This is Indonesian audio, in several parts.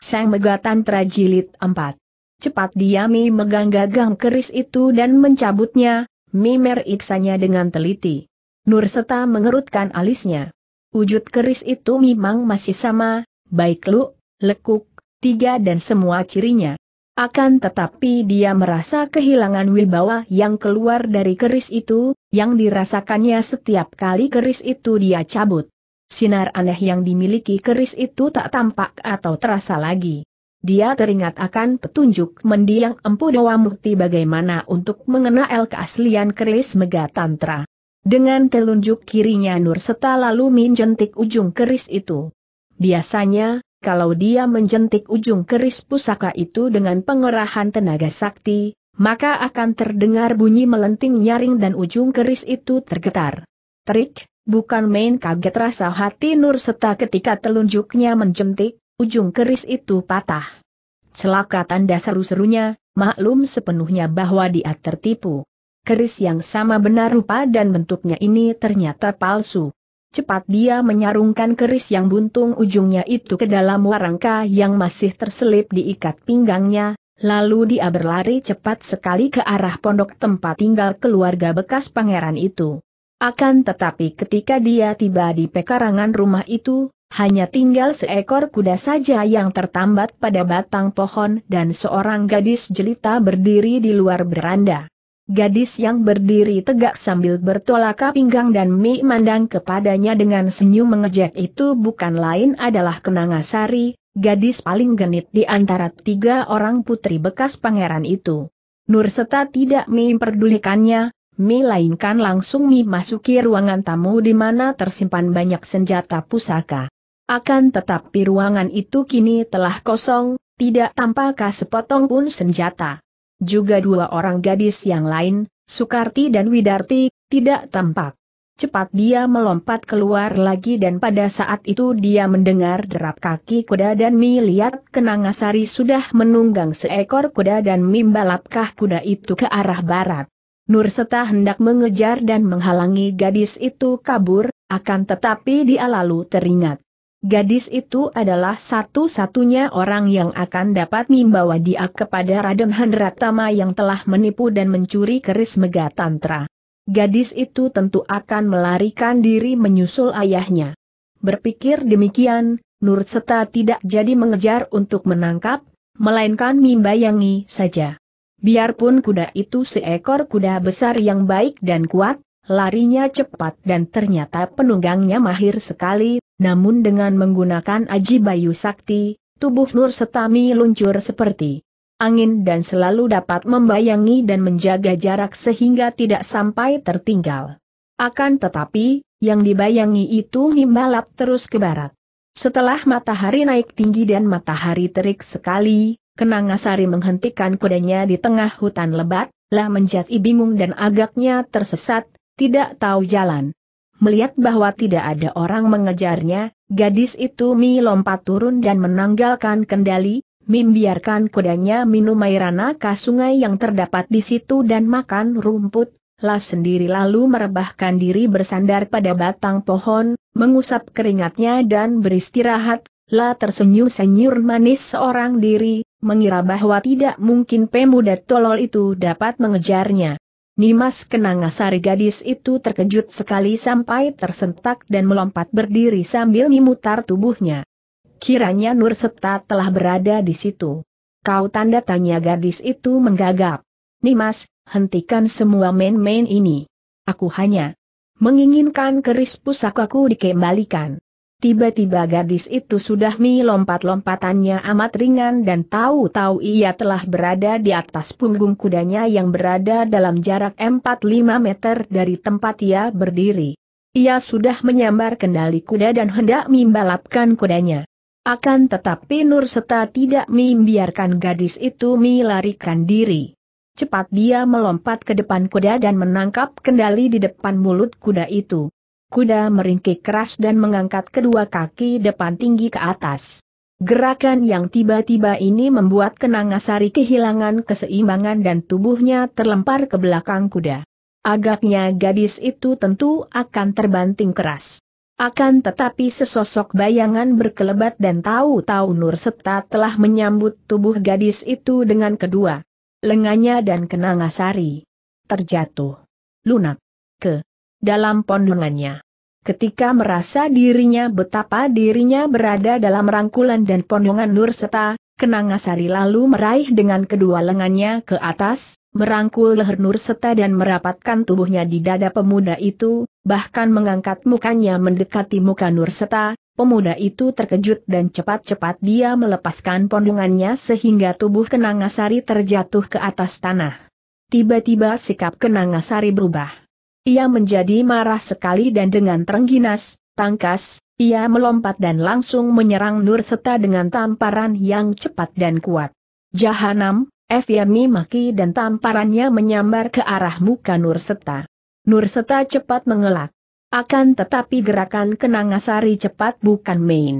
Sang Megatan Trajilid 4. Cepat diami megang gagang keris itu dan mencabutnya, Mimer iksanya dengan teliti. Nurseta mengerutkan alisnya. Wujud keris itu memang masih sama, baik lu, lekuk, tiga dan semua cirinya. Akan tetapi dia merasa kehilangan wibawa yang keluar dari keris itu, yang dirasakannya setiap kali keris itu dia cabut. Sinar aneh yang dimiliki keris itu tak tampak atau terasa lagi. Dia teringat akan petunjuk mendiang Empu Dewa Mukti bagaimana untuk mengenal keaslian keris Mega Tantra. Dengan telunjuk kirinya Nur Seta lalu menjentik ujung keris itu. Biasanya, kalau dia menjentik ujung keris pusaka itu dengan pengerahan tenaga sakti, maka akan terdengar bunyi melenting nyaring dan ujung keris itu tergetar. Terik, Bukan main kaget rasa hati Nur Seta ketika telunjuknya menjentik, ujung keris itu patah. Celaka tanda seru-serunya, maklum sepenuhnya bahwa dia tertipu. Keris yang sama benar rupa dan bentuknya ini ternyata palsu. Cepat dia menyarungkan keris yang buntung ujungnya itu ke dalam warangka yang masih terselip diikat pinggangnya, lalu dia berlari cepat sekali ke arah pondok tempat tinggal keluarga bekas pangeran itu. Akan tetapi ketika dia tiba di pekarangan rumah itu, hanya tinggal seekor kuda saja yang tertambat pada batang pohon dan seorang gadis jelita berdiri di luar beranda. Gadis yang berdiri tegak sambil bertolak pinggang dan memandang kepadanya dengan senyum mengejek itu bukan lain adalah Kenangasari, gadis paling genit di antara tiga orang putri bekas pangeran itu. Nurseta tidak memperdulikannya, Mi lainkan langsung Mi masuki ruangan tamu di mana tersimpan banyak senjata pusaka. Akan tetapi ruangan itu kini telah kosong, tidak tampakkah sepotong pun senjata. Juga dua orang gadis yang lain, Sukarti dan Widarti, tidak tampak. Cepat dia melompat keluar lagi dan pada saat itu dia mendengar derap kaki kuda dan Mi lihat Kenangasari sudah menunggang seekor kuda dan Mi balapkah kuda itu ke arah barat. Nur Seta hendak mengejar dan menghalangi gadis itu kabur, akan tetapi dia lalu teringat. Gadis itu adalah satu-satunya orang yang akan dapat membawa dia kepada Raden Handratama yang telah menipu dan mencuri keris Megatantra. Gadis itu tentu akan melarikan diri menyusul ayahnya. Berpikir demikian, Nur Seta tidak jadi mengejar untuk menangkap, melainkan membayangi saja. Biarpun kuda itu seekor kuda besar yang baik dan kuat, larinya cepat dan ternyata penunggangnya mahir sekali, namun dengan menggunakan aji bayu sakti, tubuh Nur Setami luncur seperti angin dan selalu dapat membayangi dan menjaga jarak sehingga tidak sampai tertinggal. Akan tetapi, yang dibayangi itu himbalap terus ke barat. Setelah matahari naik tinggi dan matahari terik sekali, Kenangasari menghentikan kudanya di tengah hutan lebat, lah menjadi bingung dan agaknya tersesat, tidak tahu jalan. Melihat bahwa tidak ada orang mengejarnya, gadis itu Mi lompat turun dan menanggalkan kendali, Mi kudanya minum air anak sungai yang terdapat di situ dan makan rumput, lah sendiri lalu merebahkan diri bersandar pada batang pohon, mengusap keringatnya dan beristirahat, La tersenyum senyur manis seorang diri, mengira bahwa tidak mungkin pemuda tolol itu dapat mengejarnya. Nimas Kenangasari gadis itu terkejut sekali sampai tersentak dan melompat berdiri sambil memutar tubuhnya. Kiranya Nur Seta telah berada di situ. Kau tanda tanya gadis itu menggagap. Nimas, hentikan semua main-main ini. Aku hanya menginginkan keris pusakaku dikembalikan. Tiba-tiba gadis itu sudah mi lompat-lompatannya amat ringan dan tahu-tahu ia telah berada di atas punggung kudanya yang berada dalam jarak 4-5 meter dari tempat ia berdiri. Ia sudah menyambar kendali kuda dan hendak membalapkan kudanya. Akan tetapi Nur Seta tidak membiarkan gadis itu melarikan diri. Cepat dia melompat ke depan kuda dan menangkap kendali di depan mulut kuda itu kuda meringkik keras dan mengangkat kedua kaki depan tinggi ke atas. Gerakan yang tiba-tiba ini membuat Kenangasari kehilangan keseimbangan dan tubuhnya terlempar ke belakang kuda. Agaknya gadis itu tentu akan terbanting keras. Akan tetapi sesosok bayangan berkelebat dan tahu-tahu Nur Seta telah menyambut tubuh gadis itu dengan kedua lengannya dan Kenangasari terjatuh lunak ke dalam pondongannya. Ketika merasa dirinya betapa dirinya berada dalam rangkulan dan pondongan Nur Seta, Kenangasari lalu meraih dengan kedua lengannya ke atas, merangkul leher Nur Seta dan merapatkan tubuhnya di dada pemuda itu, bahkan mengangkat mukanya mendekati muka Nur Seta, pemuda itu terkejut dan cepat-cepat dia melepaskan pondongannya sehingga tubuh Kenangasari terjatuh ke atas tanah. Tiba-tiba sikap Kenangasari berubah ia menjadi marah sekali dan dengan terengginas, tangkas, ia melompat dan langsung menyerang Nur Seta dengan tamparan yang cepat dan kuat. Jahanam, Efyami maki dan tamparannya menyambar ke arah muka Nur Seta. Nur Seta cepat mengelak. Akan tetapi gerakan Kenangasari cepat bukan main.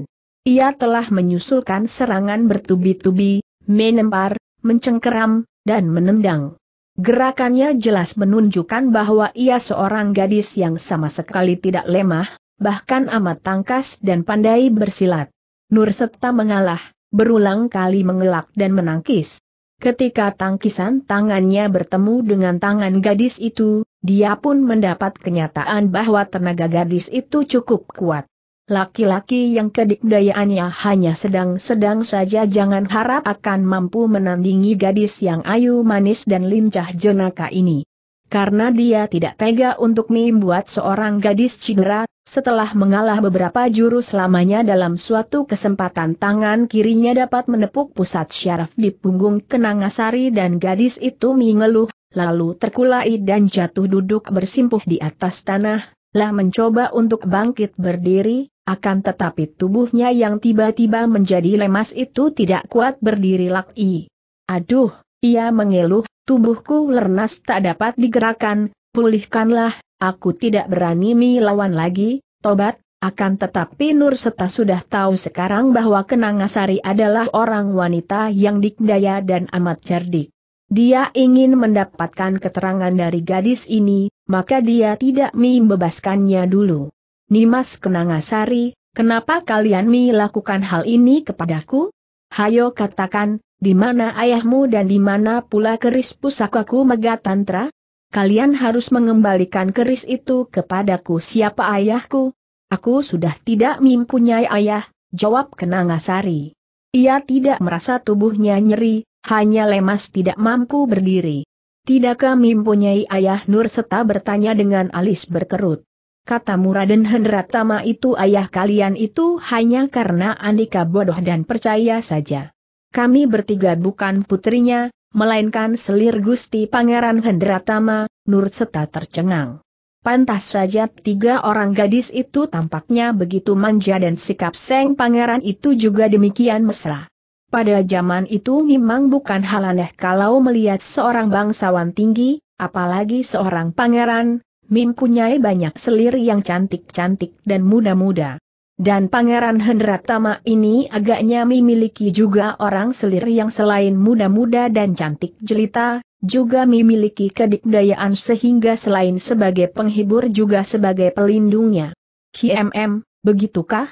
Ia telah menyusulkan serangan bertubi-tubi, menempar, mencengkeram, dan menendang. Gerakannya jelas menunjukkan bahwa ia seorang gadis yang sama sekali tidak lemah, bahkan amat tangkas dan pandai bersilat. Nur Septa mengalah, berulang kali mengelak dan menangkis. Ketika tangkisan tangannya bertemu dengan tangan gadis itu, dia pun mendapat kenyataan bahwa tenaga gadis itu cukup kuat. Laki-laki yang kedikdayaannya hanya sedang-sedang saja jangan harap akan mampu menandingi gadis yang ayu manis dan lincah jenaka ini. Karena dia tidak tega untuk membuat seorang gadis cedera, setelah mengalah beberapa jurus lamanya dalam suatu kesempatan tangan kirinya dapat menepuk pusat syaraf di punggung Kenangasari dan gadis itu mengeluh, lalu terkulai dan jatuh duduk bersimpuh di atas tanah, lah mencoba untuk bangkit berdiri, akan tetapi tubuhnya yang tiba-tiba menjadi lemas itu tidak kuat berdiri lagi. Aduh, ia mengeluh, tubuhku lernas tak dapat digerakkan, pulihkanlah, aku tidak berani melawan lagi, tobat, akan tetapi Nur Seta sudah tahu sekarang bahwa Kenangasari adalah orang wanita yang dikdaya dan amat cerdik. Dia ingin mendapatkan keterangan dari gadis ini, maka dia tidak membebaskannya dulu. Nimas Kenangasari, kenapa kalian melakukan hal ini kepadaku? Hayo katakan, di mana ayahmu dan di mana pula keris pusakaku Megatantra? Kalian harus mengembalikan keris itu kepadaku siapa ayahku? Aku sudah tidak mempunyai ayah, jawab Kenangasari. Ia tidak merasa tubuhnya nyeri, hanya lemas tidak mampu berdiri. Tidakkah mempunyai ayah Nur Seta bertanya dengan alis berkerut. Katamu Raden Hendratama itu ayah kalian itu hanya karena Andika bodoh dan percaya saja. Kami bertiga bukan putrinya, melainkan selir Gusti Pangeran Hendratama, Nur Seta tercengang. Pantas saja tiga orang gadis itu tampaknya begitu manja dan sikap Seng Pangeran itu juga demikian mesra. Pada zaman itu memang bukan hal aneh kalau melihat seorang bangsawan tinggi, apalagi seorang pangeran, Mim punya banyak selir yang cantik-cantik dan muda-muda. Dan Pangeran Hendratama ini agaknya memiliki juga orang selir yang selain muda-muda dan cantik jelita, juga memiliki kedikdayaan sehingga selain sebagai penghibur juga sebagai pelindungnya. KMM, begitukah?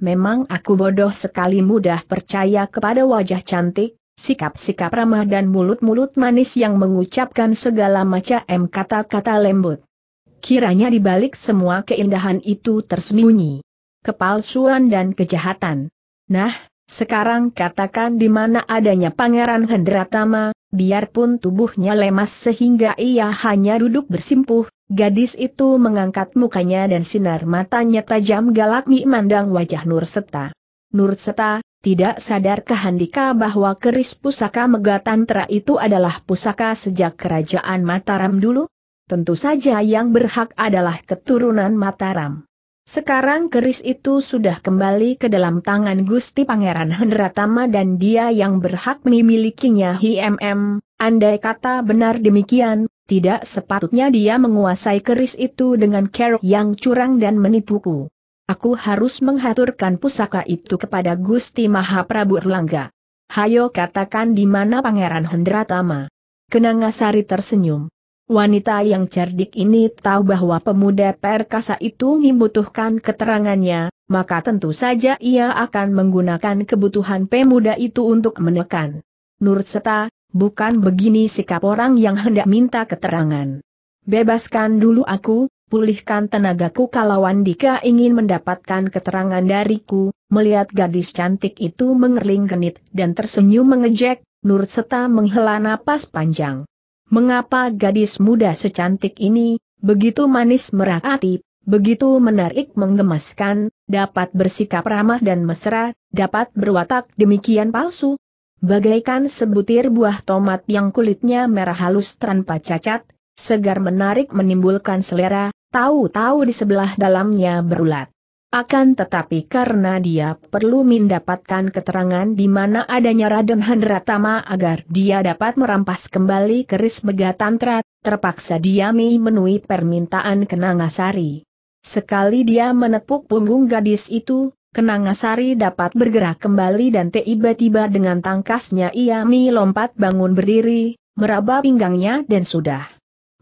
Memang aku bodoh sekali mudah percaya kepada wajah cantik, sikap-sikap ramah dan mulut-mulut manis yang mengucapkan segala macam kata-kata lembut. Kiranya dibalik semua keindahan itu tersembunyi. Kepalsuan dan kejahatan. Nah, sekarang katakan di mana adanya Pangeran Hendratama, biarpun tubuhnya lemas sehingga ia hanya duduk bersimpuh, gadis itu mengangkat mukanya dan sinar matanya tajam galak memandang wajah Nur Seta. Nur Seta, tidak sadarkah Handika bahwa keris pusaka Megatantra itu adalah pusaka sejak kerajaan Mataram dulu? Tentu saja yang berhak adalah keturunan Mataram. Sekarang keris itu sudah kembali ke dalam tangan Gusti Pangeran Hendratama dan dia yang berhak memilikinya HMM, andai kata benar demikian, tidak sepatutnya dia menguasai keris itu dengan cara yang curang dan menipuku. Aku harus menghaturkan pusaka itu kepada Gusti Mahaprabu Erlangga. Hayo katakan di mana Pangeran Hendratama. Kenangasari tersenyum. Wanita yang cerdik ini tahu bahwa pemuda perkasa itu membutuhkan keterangannya, maka tentu saja ia akan menggunakan kebutuhan pemuda itu untuk menekan. Nurseta, bukan begini sikap orang yang hendak minta keterangan. Bebaskan dulu aku, pulihkan tenagaku kalau Andika ingin mendapatkan keterangan dariku, melihat gadis cantik itu mengerling genit dan tersenyum mengejek, Nurseta menghela napas panjang mengapa gadis muda secantik ini, begitu manis hati, begitu menarik menggemaskan, dapat bersikap ramah dan mesra, dapat berwatak demikian palsu? Bagaikan sebutir buah tomat yang kulitnya merah halus tanpa cacat, segar menarik menimbulkan selera, tahu-tahu di sebelah dalamnya berulat. Akan tetapi karena dia perlu mendapatkan keterangan di mana adanya Raden Handratama agar dia dapat merampas kembali keris Begatantra, terpaksa dia memenuhi permintaan Kenangasari. Sekali dia menepuk punggung gadis itu, Kenangasari dapat bergerak kembali dan tiba-tiba dengan tangkasnya ia melompat bangun berdiri, meraba pinggangnya dan sudah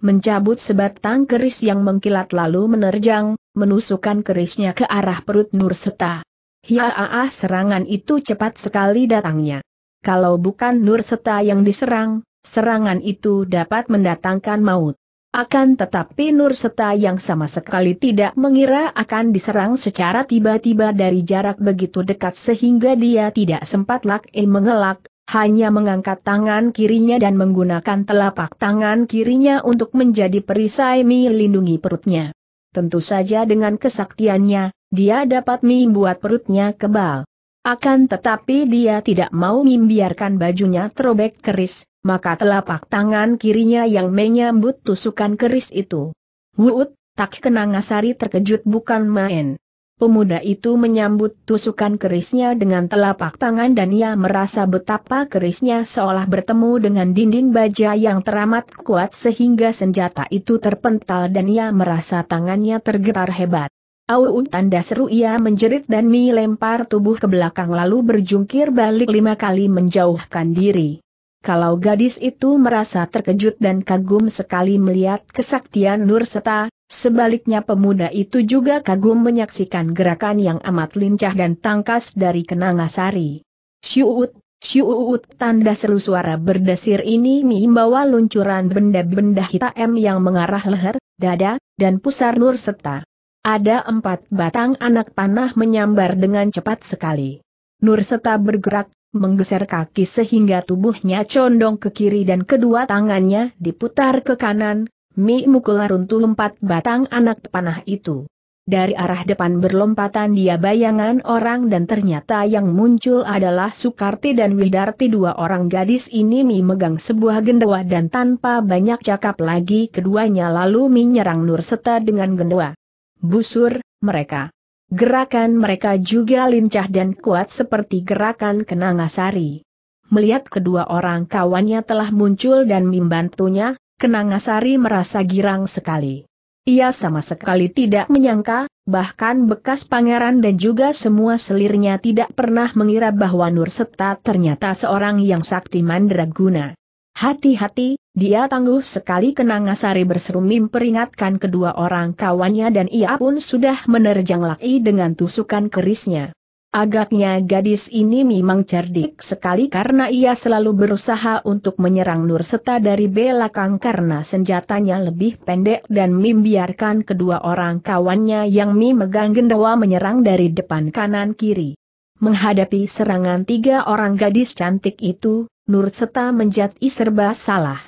mencabut sebatang keris yang mengkilat lalu menerjang, menusukkan kerisnya ke arah perut Nur Seta. Hiaah ya ah, serangan itu cepat sekali datangnya. Kalau bukan Nur Seta yang diserang, serangan itu dapat mendatangkan maut. Akan tetapi Nur Seta yang sama sekali tidak mengira akan diserang secara tiba-tiba dari jarak begitu dekat sehingga dia tidak sempat laki eh, mengelak, hanya mengangkat tangan kirinya dan menggunakan telapak tangan kirinya untuk menjadi perisai melindungi perutnya tentu saja dengan kesaktiannya, dia dapat membuat perutnya kebal. Akan tetapi dia tidak mau membiarkan bajunya terobek keris, maka telapak tangan kirinya yang menyambut tusukan keris itu. Wuut, tak kenang kenangasari terkejut bukan main. Pemuda itu menyambut tusukan kerisnya dengan telapak tangan dan ia merasa betapa kerisnya seolah bertemu dengan dinding baja yang teramat kuat sehingga senjata itu terpental dan ia merasa tangannya tergetar hebat. Auun tanda seru ia menjerit dan melempar tubuh ke belakang lalu berjungkir balik lima kali menjauhkan diri. Kalau gadis itu merasa terkejut dan kagum sekali melihat kesaktian Nur Seta, sebaliknya pemuda itu juga kagum menyaksikan gerakan yang amat lincah dan tangkas dari Kenanga Kenangasari. Syuut, syuut tanda seru suara berdesir ini membawa luncuran benda-benda hitam yang mengarah leher, dada, dan pusar Nur Seta. Ada empat batang anak panah menyambar dengan cepat sekali. Nur Seta bergerak, menggeser kaki sehingga tubuhnya condong ke kiri dan kedua tangannya diputar ke kanan, Mi mukul runtuh empat batang anak panah itu. Dari arah depan berlompatan dia bayangan orang dan ternyata yang muncul adalah Sukarti dan Widarti dua orang gadis ini Mi megang sebuah gendewa dan tanpa banyak cakap lagi keduanya lalu Mi nyerang Nurseta dengan gendewa. Busur, mereka. Gerakan mereka juga lincah dan kuat seperti gerakan Kenangasari. Melihat kedua orang kawannya telah muncul dan membantunya, Kenangasari merasa girang sekali. Ia sama sekali tidak menyangka, bahkan bekas pangeran dan juga semua selirnya tidak pernah mengira bahwa Nur Seta ternyata seorang yang sakti mandraguna. Hati-hati, dia tangguh sekali ngasari berseru memperingatkan kedua orang kawannya dan ia pun sudah menerjang Laki dengan tusukan kerisnya. Agaknya gadis ini memang cerdik sekali karena ia selalu berusaha untuk menyerang Nur Seta dari belakang karena senjatanya lebih pendek dan membiarkan kedua orang kawannya yang memegang gendawa menyerang dari depan kanan kiri. Menghadapi serangan tiga orang gadis cantik itu, Nur Seta menjat serba salah.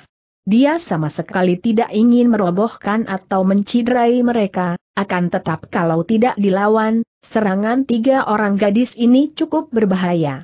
Dia sama sekali tidak ingin merobohkan atau menciderai mereka, akan tetap kalau tidak dilawan, serangan tiga orang gadis ini cukup berbahaya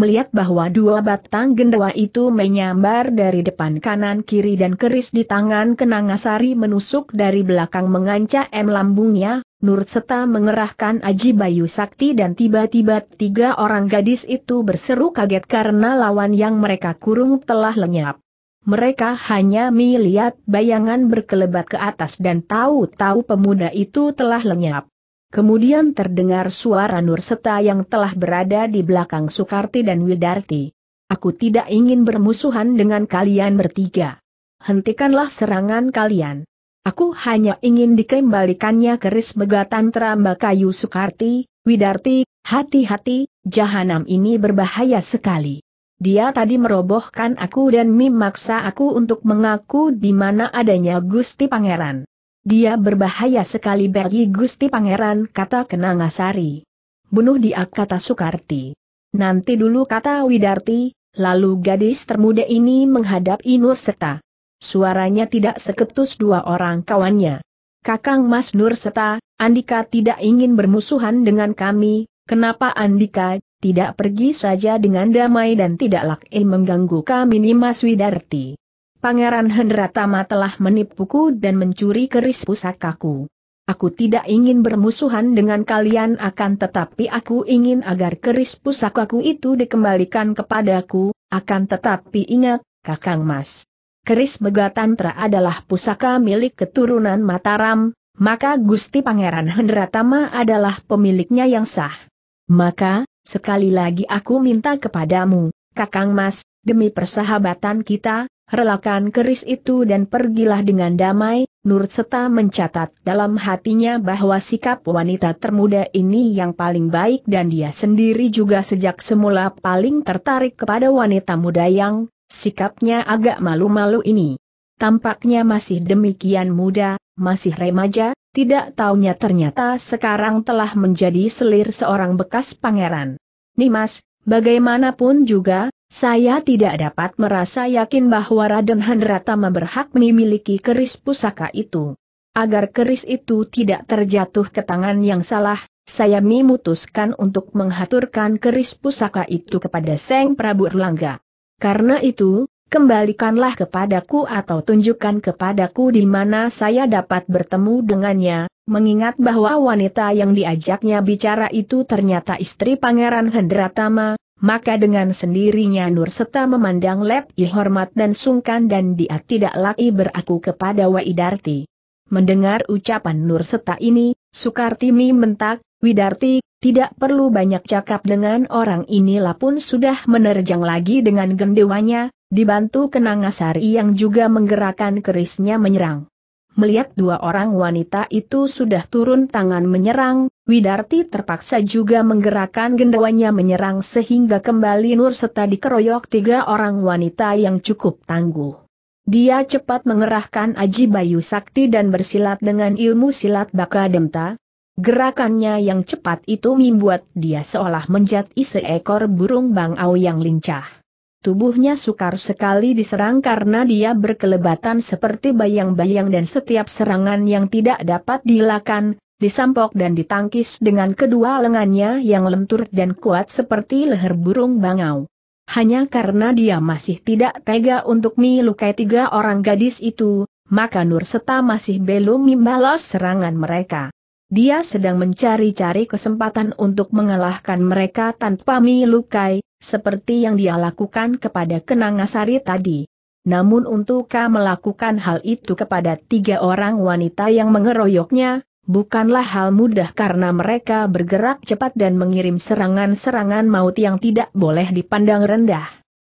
melihat bahwa dua batang gendawa itu menyambar dari depan kanan kiri dan keris di tangan Kenangasari menusuk dari belakang mengancam lambungnya, Nur Seta mengerahkan Aji Bayu Sakti dan tiba-tiba tiga orang gadis itu berseru kaget karena lawan yang mereka kurung telah lenyap. Mereka hanya melihat bayangan berkelebat ke atas dan tahu-tahu pemuda itu telah lenyap. Kemudian terdengar suara Nurseta yang telah berada di belakang Sukarti dan Widarti. Aku tidak ingin bermusuhan dengan kalian bertiga. Hentikanlah serangan kalian. Aku hanya ingin dikembalikannya keris begatan teramba kayu Sukarti, Widarti, hati-hati, jahanam ini berbahaya sekali. Dia tadi merobohkan aku dan memaksa aku untuk mengaku di mana adanya Gusti Pangeran. Dia berbahaya sekali bagi Gusti Pangeran kata Kenangasari. Bunuh dia kata Sukarti. Nanti dulu kata Widarti, lalu gadis termuda ini menghadap Inur Seta. Suaranya tidak seketus dua orang kawannya. Kakang Mas Nur Seta, Andika tidak ingin bermusuhan dengan kami, kenapa Andika tidak pergi saja dengan damai dan tidak laki mengganggu kami nih Mas Widarti. Pangeran Hendratama telah menipuku dan mencuri keris pusakaku. Aku tidak ingin bermusuhan dengan kalian akan tetapi aku ingin agar keris pusakaku itu dikembalikan kepadaku, akan tetapi ingat, Kakang Mas. Keris Megatantra adalah pusaka milik keturunan Mataram, maka Gusti Pangeran Hendratama adalah pemiliknya yang sah. Maka, sekali lagi aku minta kepadamu, Kakang Mas, demi persahabatan kita, relakan keris itu dan pergilah dengan damai, Nur Seta mencatat dalam hatinya bahwa sikap wanita termuda ini yang paling baik dan dia sendiri juga sejak semula paling tertarik kepada wanita muda yang sikapnya agak malu-malu ini. Tampaknya masih demikian muda, masih remaja, tidak taunya ternyata sekarang telah menjadi selir seorang bekas pangeran. Nimas, bagaimanapun juga, saya tidak dapat merasa yakin bahwa Raden Handratama berhak memiliki keris pusaka itu. Agar keris itu tidak terjatuh ke tangan yang salah, saya memutuskan untuk menghaturkan keris pusaka itu kepada Seng Prabu Erlangga. Karena itu, kembalikanlah kepadaku atau tunjukkan kepadaku di mana saya dapat bertemu dengannya, mengingat bahwa wanita yang diajaknya bicara itu ternyata istri Pangeran Hendratama, maka dengan sendirinya Nur Seta memandang Lep I hormat dan sungkan dan dia tidak lagi beraku kepada Widarti. Mendengar ucapan Nur Seta ini, Sukartimi mentak, Widarti, tidak perlu banyak cakap dengan orang inilah pun sudah menerjang lagi dengan gendewanya, dibantu Kenangasari yang juga menggerakkan kerisnya menyerang. Melihat dua orang wanita itu sudah turun tangan menyerang, Widarti terpaksa juga menggerakkan gendawanya menyerang sehingga kembali Nur serta dikeroyok tiga orang wanita yang cukup tangguh. Dia cepat mengerahkan Aji Bayu Sakti dan bersilat dengan ilmu silat baka demta. Gerakannya yang cepat itu membuat dia seolah menjadi seekor burung bangau yang lincah. Tubuhnya sukar sekali diserang karena dia berkelebatan seperti bayang-bayang dan setiap serangan yang tidak dapat dilakukan disampok dan ditangkis dengan kedua lengannya yang lentur dan kuat seperti leher burung bangau. Hanya karena dia masih tidak tega untuk melukai tiga orang gadis itu, maka Nur Seta masih belum membalas serangan mereka. Dia sedang mencari-cari kesempatan untuk mengalahkan mereka tanpa melukai, seperti yang dia lakukan kepada Kenangasari tadi. Namun untukkah melakukan hal itu kepada tiga orang wanita yang mengeroyoknya, bukanlah hal mudah karena mereka bergerak cepat dan mengirim serangan-serangan maut yang tidak boleh dipandang rendah.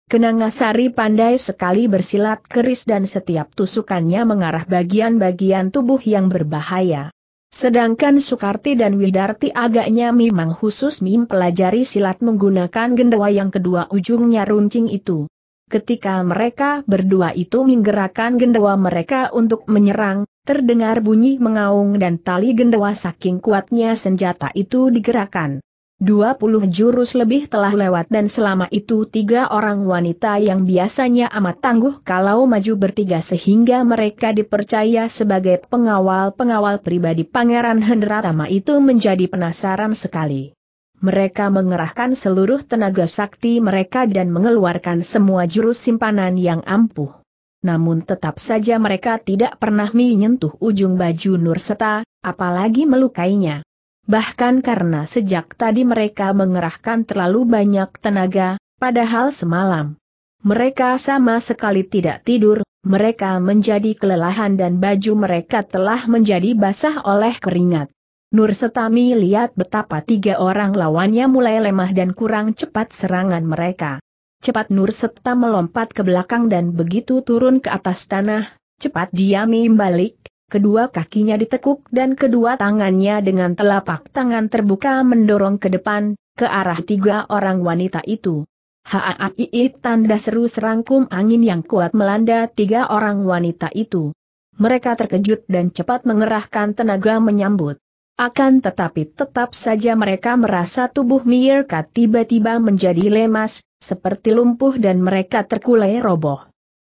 Kenangasari pandai sekali bersilat keris dan setiap tusukannya mengarah bagian-bagian tubuh yang berbahaya. Sedangkan Sukarti dan Widarti agaknya memang khusus mempelajari silat menggunakan gendawa yang kedua ujungnya runcing itu. Ketika mereka berdua itu menggerakkan gendawa mereka untuk menyerang, terdengar bunyi mengaung dan tali gendawa saking kuatnya senjata itu digerakkan. 20 jurus lebih telah lewat dan selama itu tiga orang wanita yang biasanya amat tangguh kalau maju bertiga sehingga mereka dipercaya sebagai pengawal-pengawal pribadi Pangeran Hendratama itu menjadi penasaran sekali. Mereka mengerahkan seluruh tenaga sakti mereka dan mengeluarkan semua jurus simpanan yang ampuh. Namun tetap saja mereka tidak pernah menyentuh ujung baju Nurseta, apalagi melukainya bahkan karena sejak tadi mereka mengerahkan terlalu banyak tenaga, padahal semalam. Mereka sama sekali tidak tidur, mereka menjadi kelelahan dan baju mereka telah menjadi basah oleh keringat. Nur Setami lihat betapa tiga orang lawannya mulai lemah dan kurang cepat serangan mereka. Cepat Nur Seta melompat ke belakang dan begitu turun ke atas tanah, cepat dia membalik, kedua kakinya ditekuk dan kedua tangannya dengan telapak tangan terbuka mendorong ke depan, ke arah tiga orang wanita itu. Haai tanda seru serangkum angin yang kuat melanda tiga orang wanita itu. Mereka terkejut dan cepat mengerahkan tenaga menyambut. Akan tetapi tetap saja mereka merasa tubuh Mirka tiba-tiba menjadi lemas, seperti lumpuh dan mereka terkulai roboh.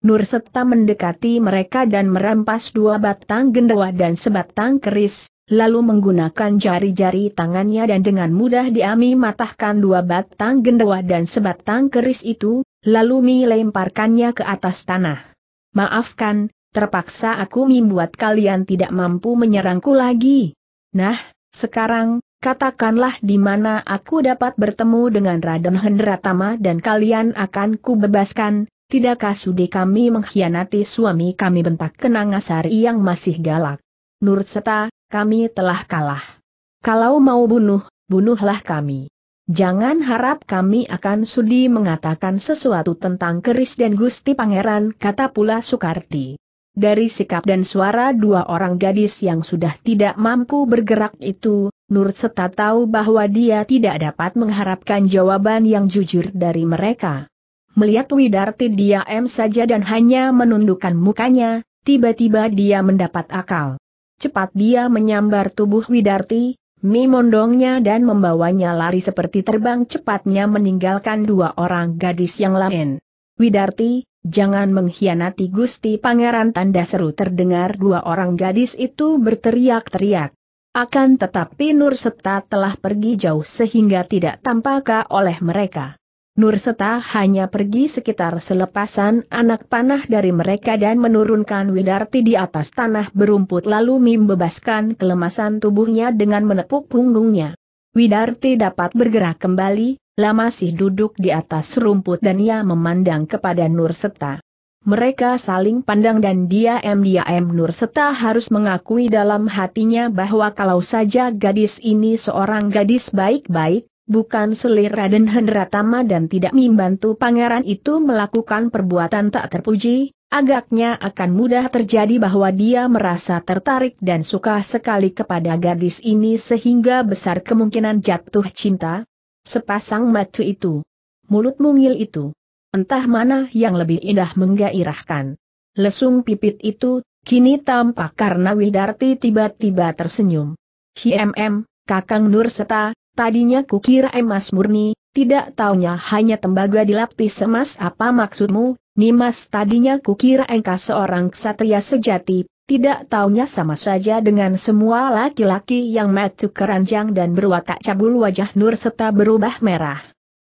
Nur Septa mendekati mereka dan merampas dua batang gendewa dan sebatang keris, lalu menggunakan jari-jari tangannya dan dengan mudah diami matahkan dua batang gendewa dan sebatang keris itu, lalu Mi lemparkannya ke atas tanah. Maafkan, terpaksa aku membuat kalian tidak mampu menyerangku lagi. Nah, sekarang, katakanlah di mana aku dapat bertemu dengan Raden Hendratama dan kalian akan kubebaskan. Tidakkah sudi kami mengkhianati suami kami bentak Kenangasari yang masih galak? Nurseta, Seta, kami telah kalah. Kalau mau bunuh, bunuhlah kami. Jangan harap kami akan sudi mengatakan sesuatu tentang keris dan gusti pangeran kata pula Sukarti. Dari sikap dan suara dua orang gadis yang sudah tidak mampu bergerak itu, Nur Seta tahu bahwa dia tidak dapat mengharapkan jawaban yang jujur dari mereka. Melihat Widarti diam saja dan hanya menundukkan mukanya, tiba-tiba dia mendapat akal. Cepat dia menyambar tubuh Widarti, memondongnya dan membawanya lari seperti terbang cepatnya meninggalkan dua orang gadis yang lain. Widarti, jangan mengkhianati Gusti Pangeran tanda seru terdengar dua orang gadis itu berteriak-teriak. Akan tetapi Nur Seta telah pergi jauh sehingga tidak tampak oleh mereka. Nur hanya pergi sekitar selepasan anak panah dari mereka dan menurunkan Widarti di atas tanah berumput lalu membebaskan kelemasan tubuhnya dengan menepuk punggungnya. Widarti dapat bergerak kembali, lama sih duduk di atas rumput dan ia memandang kepada Nur Mereka saling pandang dan diam-diam Nur Seta harus mengakui dalam hatinya bahwa kalau saja gadis ini seorang gadis baik-baik, Bukan selir Raden Hendratama dan tidak membantu pangeran itu melakukan perbuatan tak terpuji, agaknya akan mudah terjadi bahwa dia merasa tertarik dan suka sekali kepada gadis ini sehingga besar kemungkinan jatuh cinta. Sepasang mata itu. Mulut mungil itu. Entah mana yang lebih indah menggairahkan. Lesung pipit itu, kini tampak karena Widarti tiba-tiba tersenyum. Hmm, Kakang Nurseta. Tadinya kukira emas murni, tidak taunya hanya tembaga dilapis emas apa maksudmu, Nimas tadinya kukira engkau seorang ksatria sejati, tidak taunya sama saja dengan semua laki-laki yang matuk keranjang dan berwatak cabul wajah nur serta berubah merah.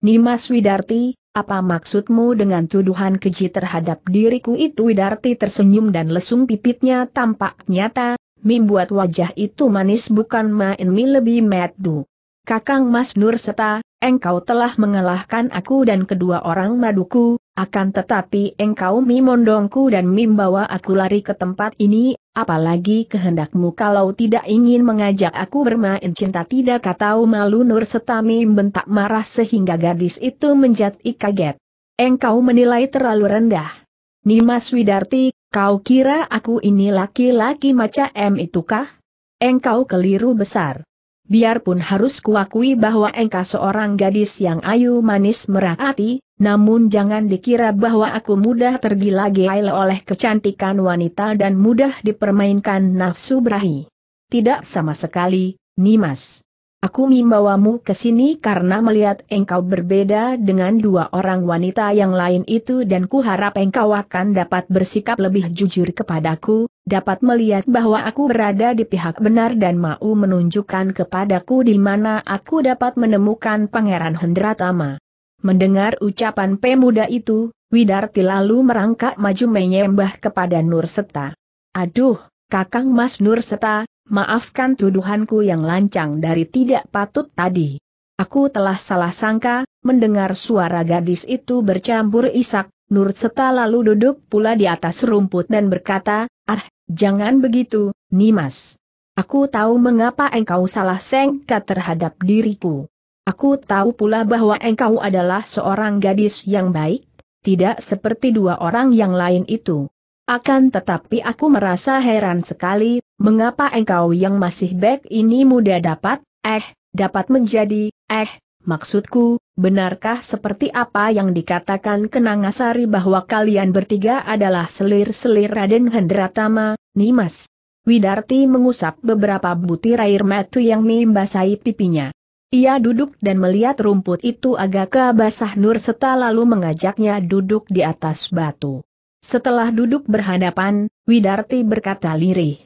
Nimas Widarti, apa maksudmu dengan tuduhan keji terhadap diriku itu Widarti tersenyum dan lesung pipitnya tampak nyata, membuat wajah itu manis bukan main mi lebih matuk. Kakang Mas Nur Seta, engkau telah mengalahkan aku dan kedua orang maduku, akan tetapi engkau mimondongku dan membawa aku lari ke tempat ini, apalagi kehendakmu kalau tidak ingin mengajak aku bermain cinta tidak katau malu Nur Seta membentak marah sehingga gadis itu menjadi kaget. Engkau menilai terlalu rendah. Nimas Widarti, kau kira aku ini laki-laki macam itukah? Engkau keliru besar. Biarpun harus kuakui bahwa engkau seorang gadis yang ayu manis merahati, namun jangan dikira bahwa aku mudah tergila-gila oleh kecantikan wanita dan mudah dipermainkan nafsu berahi. Tidak sama sekali, Nimas. Aku membawamu ke sini karena melihat engkau berbeda dengan dua orang wanita yang lain itu dan kuharap engkau akan dapat bersikap lebih jujur kepadaku, dapat melihat bahwa aku berada di pihak benar dan mau menunjukkan kepadaku di mana aku dapat menemukan Pangeran Hendratama. Mendengar ucapan pemuda itu, Widarti lalu merangkak maju menyembah kepada Nur Seta. Aduh, Kakang Mas Nur Seta, maafkan tuduhanku yang lancang dari tidak patut tadi. Aku telah salah sangka, mendengar suara gadis itu bercampur isak, Nur Seta lalu duduk pula di atas rumput dan berkata, Ah, Jangan begitu, Nimas. Aku tahu mengapa engkau salah sengka terhadap diriku. Aku tahu pula bahwa engkau adalah seorang gadis yang baik, tidak seperti dua orang yang lain itu. Akan tetapi aku merasa heran sekali, mengapa engkau yang masih baik ini mudah dapat, eh, dapat menjadi, eh, maksudku, benarkah seperti apa yang dikatakan Kenangasari bahwa kalian bertiga adalah selir-selir Raden Hendratama, Nimas? Widarti mengusap beberapa butir air matu yang membasahi pipinya. Ia duduk dan melihat rumput itu agak kebasah. basah Nur seta lalu mengajaknya duduk di atas batu. Setelah duduk berhadapan, Widarti berkata lirih.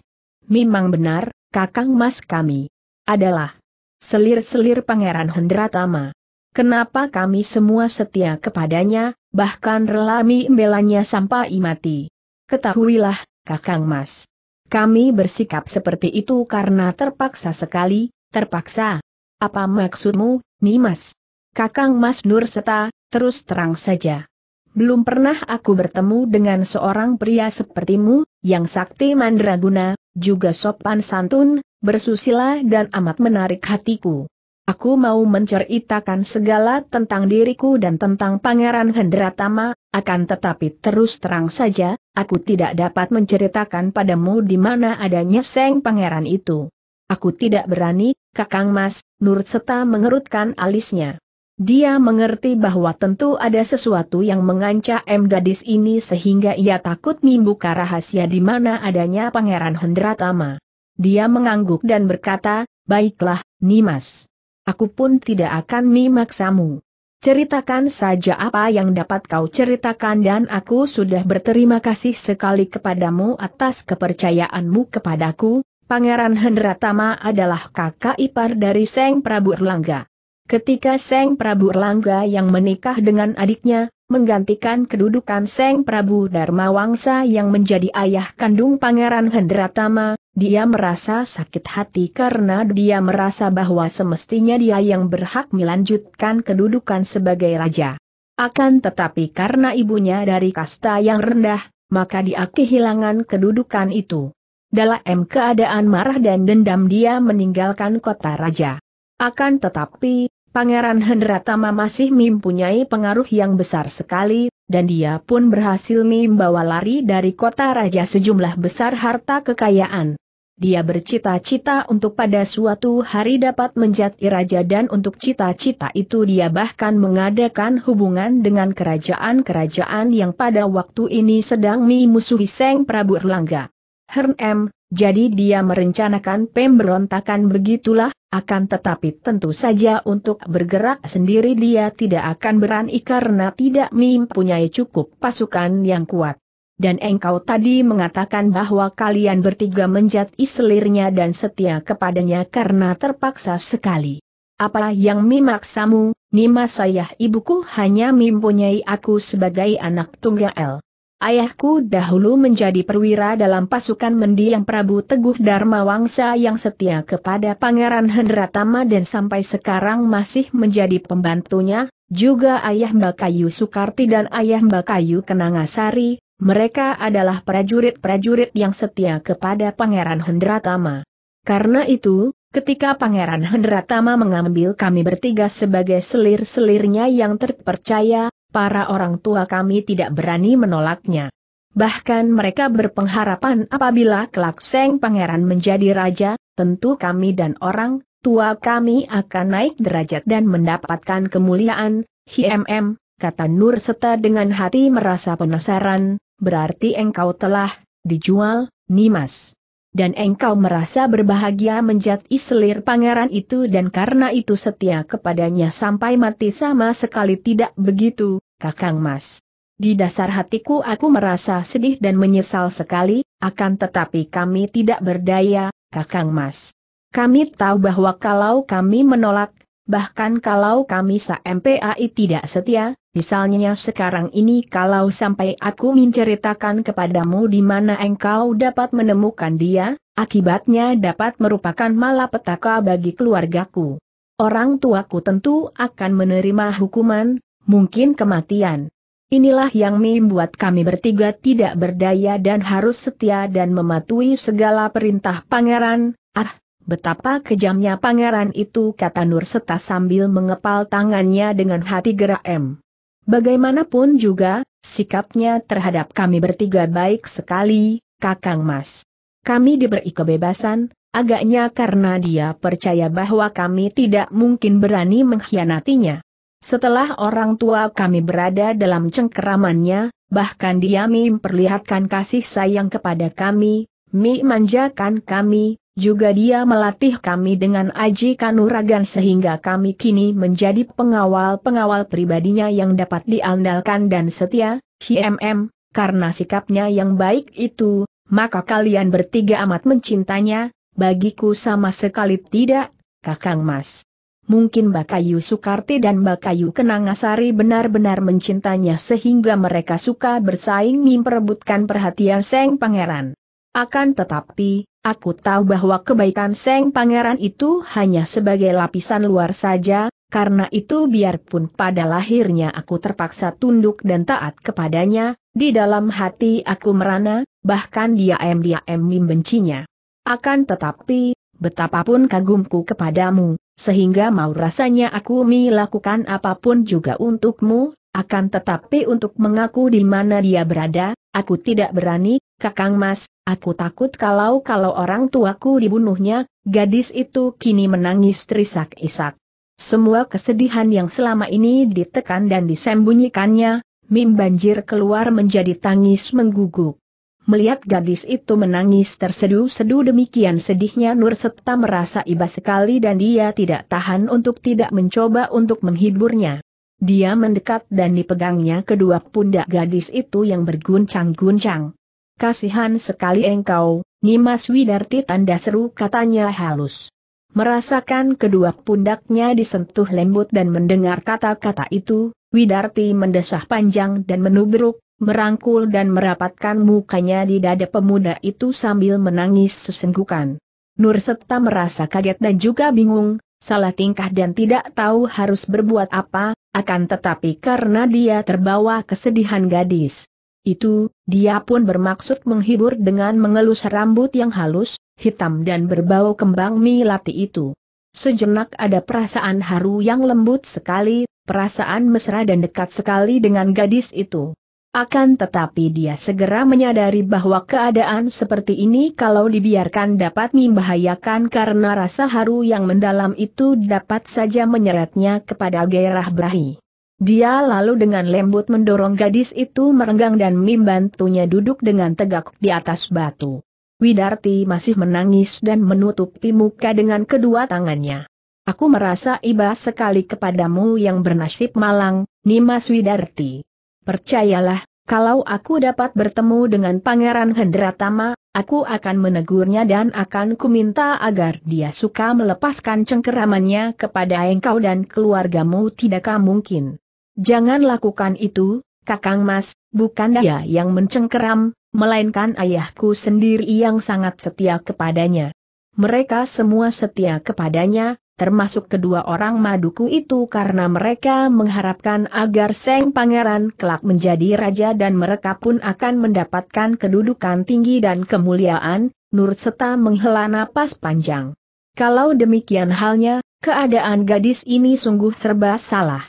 Memang benar, kakang mas kami. Adalah selir-selir pangeran Hendratama. Kenapa kami semua setia kepadanya, bahkan relami membelanya sampai mati. Ketahuilah, Kakang Mas. Kami bersikap seperti itu karena terpaksa sekali, terpaksa. Apa maksudmu, Nimas? Kakang Mas Nur Nurseta, terus terang saja. Belum pernah aku bertemu dengan seorang pria sepertimu, yang sakti mandraguna, juga sopan santun, bersusila dan amat menarik hatiku. Aku mau menceritakan segala tentang diriku dan tentang Pangeran Hendratama, akan tetapi terus terang saja, aku tidak dapat menceritakan padamu di mana adanya Seng Pangeran itu. Aku tidak berani, Kakang Mas, Nur Seta mengerutkan alisnya. Dia mengerti bahwa tentu ada sesuatu yang mengancam gadis ini sehingga ia takut membuka rahasia di mana adanya Pangeran Hendratama. Dia mengangguk dan berkata, baiklah, Nimas. Aku pun tidak akan memaksamu. Ceritakan saja apa yang dapat kau ceritakan dan aku sudah berterima kasih sekali kepadamu atas kepercayaanmu kepadaku, Pangeran Hendratama adalah kakak ipar dari Seng Prabu Erlangga. Ketika Seng Prabu Erlangga yang menikah dengan adiknya, menggantikan kedudukan Seng Prabu Dharma Wangsa yang menjadi ayah kandung Pangeran Hendratama, dia merasa sakit hati karena dia merasa bahwa semestinya dia yang berhak melanjutkan kedudukan sebagai raja. Akan tetapi karena ibunya dari kasta yang rendah, maka dia kehilangan kedudukan itu. Dalam keadaan marah dan dendam dia meninggalkan kota raja. Akan tetapi, Pangeran Hendratama masih mempunyai pengaruh yang besar sekali, dan dia pun berhasil membawa lari dari kota raja sejumlah besar harta kekayaan. Dia bercita-cita untuk pada suatu hari dapat menjadi raja dan untuk cita-cita itu dia bahkan mengadakan hubungan dengan kerajaan-kerajaan yang pada waktu ini sedang memusuhi Seng Prabu Erlangga. Hern M, jadi dia merencanakan pemberontakan begitulah, akan tetapi tentu saja untuk bergerak sendiri dia tidak akan berani karena tidak mempunyai cukup pasukan yang kuat. Dan engkau tadi mengatakan bahwa kalian bertiga menjat selirnya dan setia kepadanya karena terpaksa sekali. Apa yang mimaksamu, Nima saya ibuku hanya mempunyai aku sebagai anak tunggal. Ayahku dahulu menjadi perwira dalam pasukan mendiang Prabu Teguh Dharma Wangsa yang setia kepada Pangeran Hendratama dan sampai sekarang masih menjadi pembantunya, juga ayah Mbak Kayu Sukarti dan ayah Mbak Kayu Kenangasari, mereka adalah prajurit-prajurit yang setia kepada Pangeran Hendratama. Karena itu, ketika Pangeran Hendratama mengambil kami bertiga sebagai selir-selirnya yang terpercaya, para orang tua kami tidak berani menolaknya. Bahkan mereka berpengharapan apabila kelak Seng Pangeran menjadi raja, tentu kami dan orang tua kami akan naik derajat dan mendapatkan kemuliaan, HMM, kata Nur Seta dengan hati merasa penasaran, berarti engkau telah dijual, Nimas dan engkau merasa berbahagia menjadi selir pangeran itu dan karena itu setia kepadanya sampai mati sama sekali tidak begitu, Kakang Mas. Di dasar hatiku aku merasa sedih dan menyesal sekali, akan tetapi kami tidak berdaya, Kakang Mas. Kami tahu bahwa kalau kami menolak, bahkan kalau kami MPAI tidak setia, misalnya sekarang ini kalau sampai aku menceritakan kepadamu di mana engkau dapat menemukan dia, akibatnya dapat merupakan malapetaka bagi keluargaku. Orang tuaku tentu akan menerima hukuman, mungkin kematian. Inilah yang membuat kami bertiga tidak berdaya dan harus setia dan mematuhi segala perintah pangeran, ah, Betapa kejamnya pangeran itu kata Nur Seta sambil mengepal tangannya dengan hati geram. Bagaimanapun juga, sikapnya terhadap kami bertiga baik sekali, Kakang Mas. Kami diberi kebebasan, agaknya karena dia percaya bahwa kami tidak mungkin berani mengkhianatinya. Setelah orang tua kami berada dalam cengkeramannya, bahkan dia memperlihatkan kasih sayang kepada kami, memanjakan kami, juga dia melatih kami dengan aji kanuragan sehingga kami kini menjadi pengawal-pengawal pribadinya yang dapat diandalkan dan setia, HMM, karena sikapnya yang baik itu, maka kalian bertiga amat mencintanya, bagiku sama sekali tidak, Kakang Mas. Mungkin Bakayu Sukarti dan Bakayu Kenangasari benar-benar mencintanya sehingga mereka suka bersaing memperebutkan perhatian Seng Pangeran. Akan tetapi, Aku tahu bahwa kebaikan Seng Pangeran itu hanya sebagai lapisan luar saja, karena itu biarpun pada lahirnya aku terpaksa tunduk dan taat kepadanya, di dalam hati aku merana, bahkan diam-diam membencinya. Akan tetapi, betapapun kagumku kepadamu, sehingga mau rasanya aku melakukan apapun juga untukmu, akan tetapi untuk mengaku di mana dia berada, aku tidak berani, Kakang Mas, aku takut kalau-kalau orang tuaku dibunuhnya, gadis itu kini menangis terisak-isak. Semua kesedihan yang selama ini ditekan dan disembunyikannya, mim banjir keluar menjadi tangis mengguguk. Melihat gadis itu menangis tersedu sedu demikian sedihnya Nur serta merasa iba sekali dan dia tidak tahan untuk tidak mencoba untuk menghiburnya. Dia mendekat dan dipegangnya kedua pundak gadis itu yang berguncang-guncang kasihan sekali engkau, Nimas Widarti tanda seru katanya halus. Merasakan kedua pundaknya disentuh lembut dan mendengar kata-kata itu, Widarti mendesah panjang dan menubruk, merangkul dan merapatkan mukanya di dada pemuda itu sambil menangis sesenggukan. Nur Setta merasa kaget dan juga bingung, salah tingkah dan tidak tahu harus berbuat apa, akan tetapi karena dia terbawa kesedihan gadis, itu, dia pun bermaksud menghibur dengan mengelus rambut yang halus, hitam dan berbau kembang milati itu. Sejenak ada perasaan haru yang lembut sekali, perasaan mesra dan dekat sekali dengan gadis itu. Akan tetapi dia segera menyadari bahwa keadaan seperti ini kalau dibiarkan dapat membahayakan karena rasa haru yang mendalam itu dapat saja menyeretnya kepada gairah berahi. Dia lalu dengan lembut mendorong gadis itu merenggang dan membantunya duduk dengan tegak di atas batu. Widarti masih menangis dan menutupi muka dengan kedua tangannya. Aku merasa iba sekali kepadamu yang bernasib malang, Nimas Widarti. Percayalah, kalau aku dapat bertemu dengan Pangeran Hendratama, aku akan menegurnya dan akan kuminta agar dia suka melepaskan cengkeramannya kepada engkau dan keluargamu tidakkah mungkin. Jangan lakukan itu, Kakang Mas, bukan dia yang mencengkeram, melainkan ayahku sendiri yang sangat setia kepadanya. Mereka semua setia kepadanya, termasuk kedua orang maduku itu karena mereka mengharapkan agar Seng Pangeran kelak menjadi raja dan mereka pun akan mendapatkan kedudukan tinggi dan kemuliaan, Nur Seta menghela napas panjang. Kalau demikian halnya, keadaan gadis ini sungguh serba salah.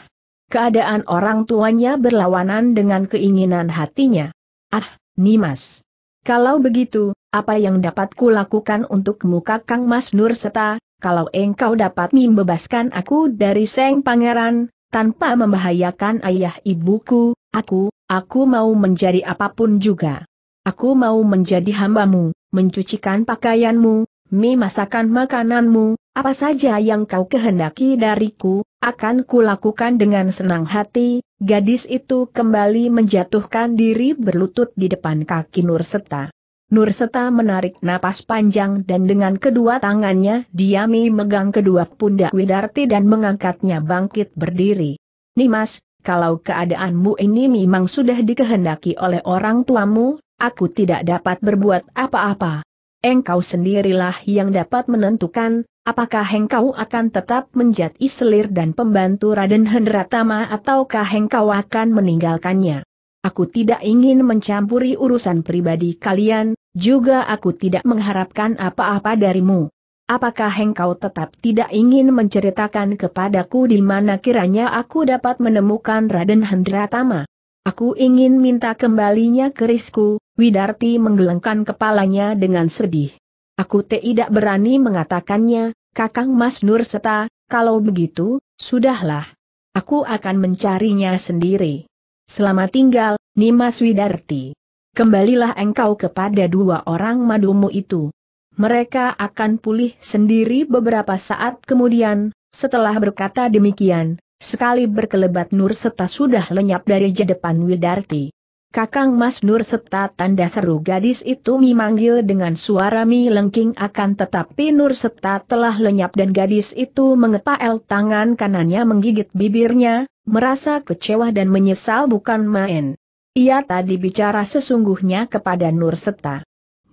Keadaan orang tuanya berlawanan dengan keinginan hatinya. Ah, Nimas. Kalau begitu, apa yang dapat kulakukan untuk muka Kang Mas Nur serta, kalau engkau dapat membebaskan aku dari Seng Pangeran, tanpa membahayakan ayah ibuku, aku, aku mau menjadi apapun juga. Aku mau menjadi hambamu, mencucikan pakaianmu, mie makananmu, apa saja yang kau kehendaki dariku, akan kulakukan dengan senang hati, gadis itu kembali menjatuhkan diri berlutut di depan kaki Nurseta. Nurseta menarik napas panjang dan dengan kedua tangannya diami megang kedua pundak Widarti dan mengangkatnya bangkit berdiri. Nimas, kalau keadaanmu ini memang sudah dikehendaki oleh orang tuamu, aku tidak dapat berbuat apa-apa engkau sendirilah yang dapat menentukan, apakah engkau akan tetap menjadi selir dan pembantu Raden Hendratama ataukah engkau akan meninggalkannya. Aku tidak ingin mencampuri urusan pribadi kalian, juga aku tidak mengharapkan apa-apa darimu. Apakah engkau tetap tidak ingin menceritakan kepadaku di mana kiranya aku dapat menemukan Raden Hendratama? Aku ingin minta kembalinya kerisku, Widarti menggelengkan kepalanya dengan sedih. Aku tidak berani mengatakannya, Kakang Mas Nur Seta, kalau begitu, sudahlah. Aku akan mencarinya sendiri. Selamat tinggal, Nimas Widarti. Kembalilah engkau kepada dua orang madumu itu. Mereka akan pulih sendiri beberapa saat kemudian, setelah berkata demikian, sekali berkelebat Nur Seta sudah lenyap dari depan Widarti. Kakang Mas Nur serta tanda seru gadis itu memanggil dengan suara melengking akan tetapi Nur serta telah lenyap dan gadis itu mengepal tangan kanannya menggigit bibirnya, merasa kecewa dan menyesal bukan main. Ia tadi bicara sesungguhnya kepada Nur serta.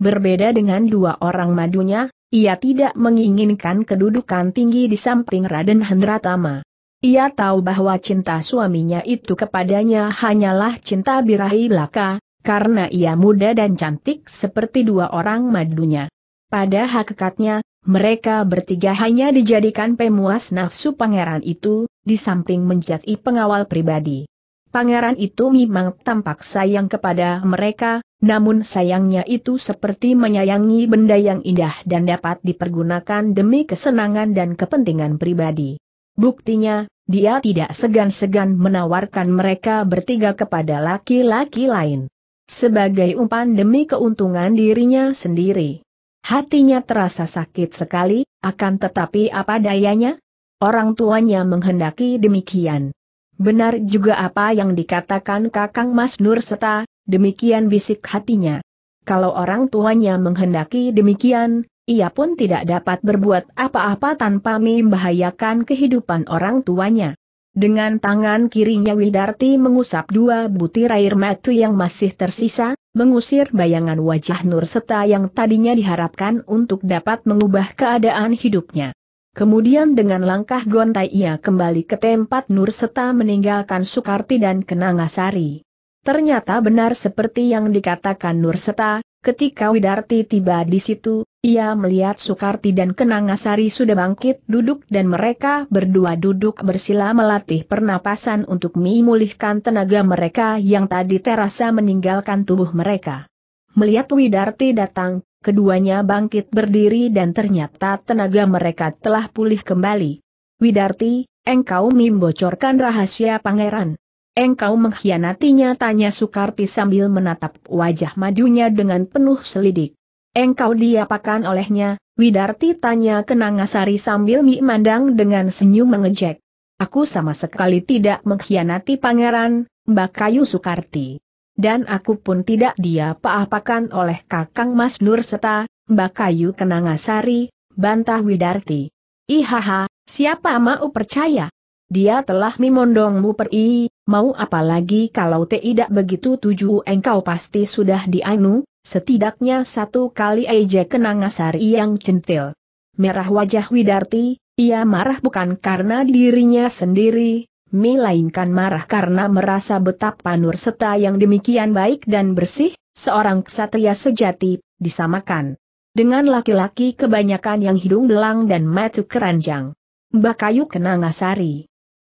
Berbeda dengan dua orang madunya, ia tidak menginginkan kedudukan tinggi di samping Raden Hendratama. Ia tahu bahwa cinta suaminya itu kepadanya hanyalah cinta birahi laka, karena ia muda dan cantik seperti dua orang madunya. Pada hakikatnya, mereka bertiga hanya dijadikan pemuas nafsu pangeran itu, di samping menjadi pengawal pribadi. Pangeran itu memang tampak sayang kepada mereka, namun sayangnya itu seperti menyayangi benda yang indah dan dapat dipergunakan demi kesenangan dan kepentingan pribadi. Buktinya, dia tidak segan-segan menawarkan mereka bertiga kepada laki-laki lain. Sebagai umpan demi keuntungan dirinya sendiri. Hatinya terasa sakit sekali, akan tetapi apa dayanya? Orang tuanya menghendaki demikian. Benar juga apa yang dikatakan Kakang Mas Nur Seta, demikian bisik hatinya. Kalau orang tuanya menghendaki demikian, ia pun tidak dapat berbuat apa-apa tanpa membahayakan kehidupan orang tuanya. Dengan tangan kirinya Widarti mengusap dua butir air mata yang masih tersisa, mengusir bayangan wajah Nur Seta yang tadinya diharapkan untuk dapat mengubah keadaan hidupnya. Kemudian dengan langkah gontai ia kembali ke tempat Nur Seta meninggalkan Sukarti dan Kenangasari. Ternyata benar seperti yang dikatakan Nur Seta, ketika Widarti tiba di situ, ia melihat Sukarti dan Kenangasari sudah bangkit duduk dan mereka berdua duduk bersila melatih pernapasan untuk memulihkan tenaga mereka yang tadi terasa meninggalkan tubuh mereka. Melihat Widarti datang, keduanya bangkit berdiri dan ternyata tenaga mereka telah pulih kembali. Widarti, engkau membocorkan rahasia pangeran. Engkau mengkhianatinya tanya Sukarti sambil menatap wajah madunya dengan penuh selidik. Engkau diapakan olehnya, Widarti tanya Kenangasari sambil memandang dengan senyum mengejek. Aku sama sekali tidak mengkhianati pangeran, Mbak Kayu Sukarti. Dan aku pun tidak diapa-apakan oleh Kakang Mas Nur serta Mbak Kayu Kenangasari, bantah Widarti. Ihaha, siapa mau percaya? Dia telah memondongmu peri, mau apalagi kalau tidak begitu tujuh engkau pasti sudah dianu, Setidaknya satu kali ejek kenang ngasari yang centil. Merah wajah Widarti, ia marah bukan karena dirinya sendiri, melainkan marah karena merasa betapa Nur Seta yang demikian baik dan bersih, seorang ksatria sejati, disamakan dengan laki-laki kebanyakan yang hidung belang dan mata keranjang. Mbak Kayu kena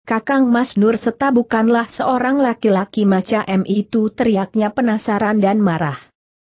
Kakang Mas Nur Seta bukanlah seorang laki-laki macam itu teriaknya penasaran dan marah.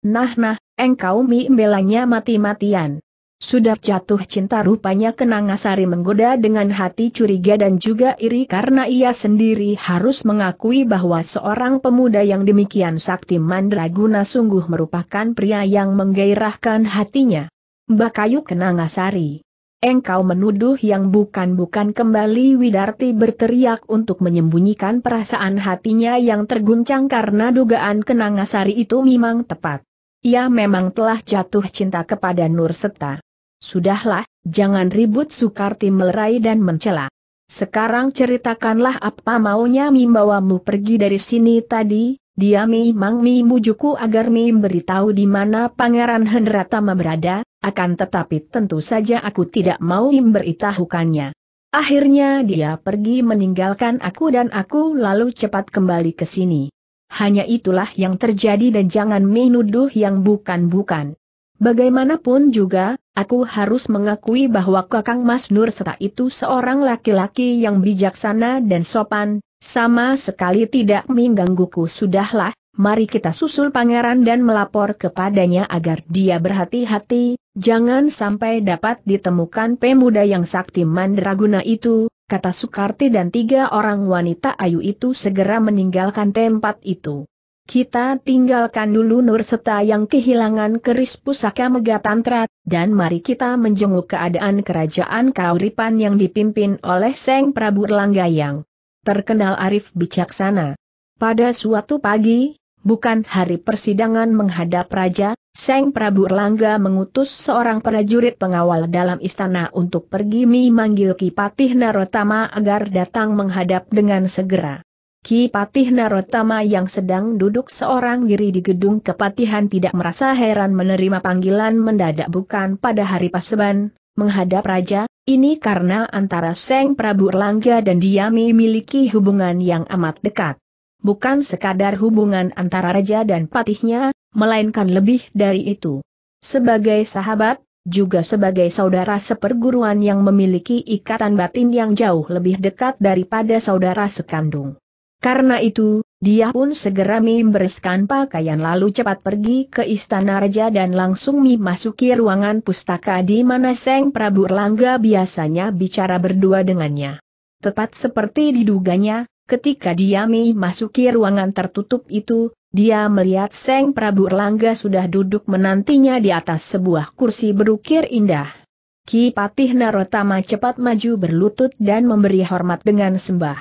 Nah-nah, engkau mi belanya mati-matian. Sudah jatuh cinta rupanya Kenangasari menggoda dengan hati curiga dan juga iri karena ia sendiri harus mengakui bahwa seorang pemuda yang demikian sakti mandraguna sungguh merupakan pria yang menggairahkan hatinya. Bakayu Kenangasari. Engkau menuduh yang bukan-bukan kembali Widarti berteriak untuk menyembunyikan perasaan hatinya yang terguncang karena dugaan Kenangasari itu memang tepat. Ia memang telah jatuh cinta kepada Nur Seta. Sudahlah, jangan ribut Sukarti melerai dan mencela. Sekarang ceritakanlah apa maunya membawamu pergi dari sini tadi, dia memang memujuku agar Mim beritahu di mana Pangeran Hendratama berada, akan tetapi tentu saja aku tidak mau memberitahukannya. Akhirnya dia pergi meninggalkan aku dan aku lalu cepat kembali ke sini. Hanya itulah yang terjadi dan jangan menuduh yang bukan-bukan. Bagaimanapun juga, aku harus mengakui bahwa Kakang Mas Nur serta itu seorang laki-laki yang bijaksana dan sopan, sama sekali tidak menggangguku sudahlah, mari kita susul pangeran dan melapor kepadanya agar dia berhati-hati, jangan sampai dapat ditemukan pemuda yang sakti mandraguna itu, kata Sukarti dan tiga orang wanita ayu itu segera meninggalkan tempat itu. Kita tinggalkan dulu Nur yang kehilangan keris pusaka Megatantra, dan mari kita menjenguk keadaan kerajaan Kauripan yang dipimpin oleh Seng Prabu Langgayang. Terkenal Arif bijaksana. Pada suatu pagi, bukan hari persidangan menghadap raja, Seng Prabu Erlangga mengutus seorang prajurit pengawal dalam istana untuk pergi memanggil Kipatih Narotama agar datang menghadap dengan segera. Kipatih Narotama yang sedang duduk seorang diri di gedung kepatihan tidak merasa heran menerima panggilan mendadak bukan pada hari paseban, menghadap raja, ini karena antara Seng Prabu Erlangga dan dia memiliki hubungan yang amat dekat. Bukan sekadar hubungan antara raja dan patihnya, melainkan lebih dari itu. Sebagai sahabat, juga sebagai saudara seperguruan yang memiliki ikatan batin yang jauh lebih dekat daripada saudara sekandung. Karena itu, dia pun segera membereskan pakaian lalu cepat pergi ke istana raja dan langsung memasuki ruangan pustaka di mana Seng Prabu Erlangga biasanya bicara berdua dengannya. Tepat seperti diduganya, ketika dia memasuki ruangan tertutup itu, dia melihat Seng Prabu Erlangga sudah duduk menantinya di atas sebuah kursi berukir indah. Ki Patih Narotama cepat maju berlutut dan memberi hormat dengan sembah.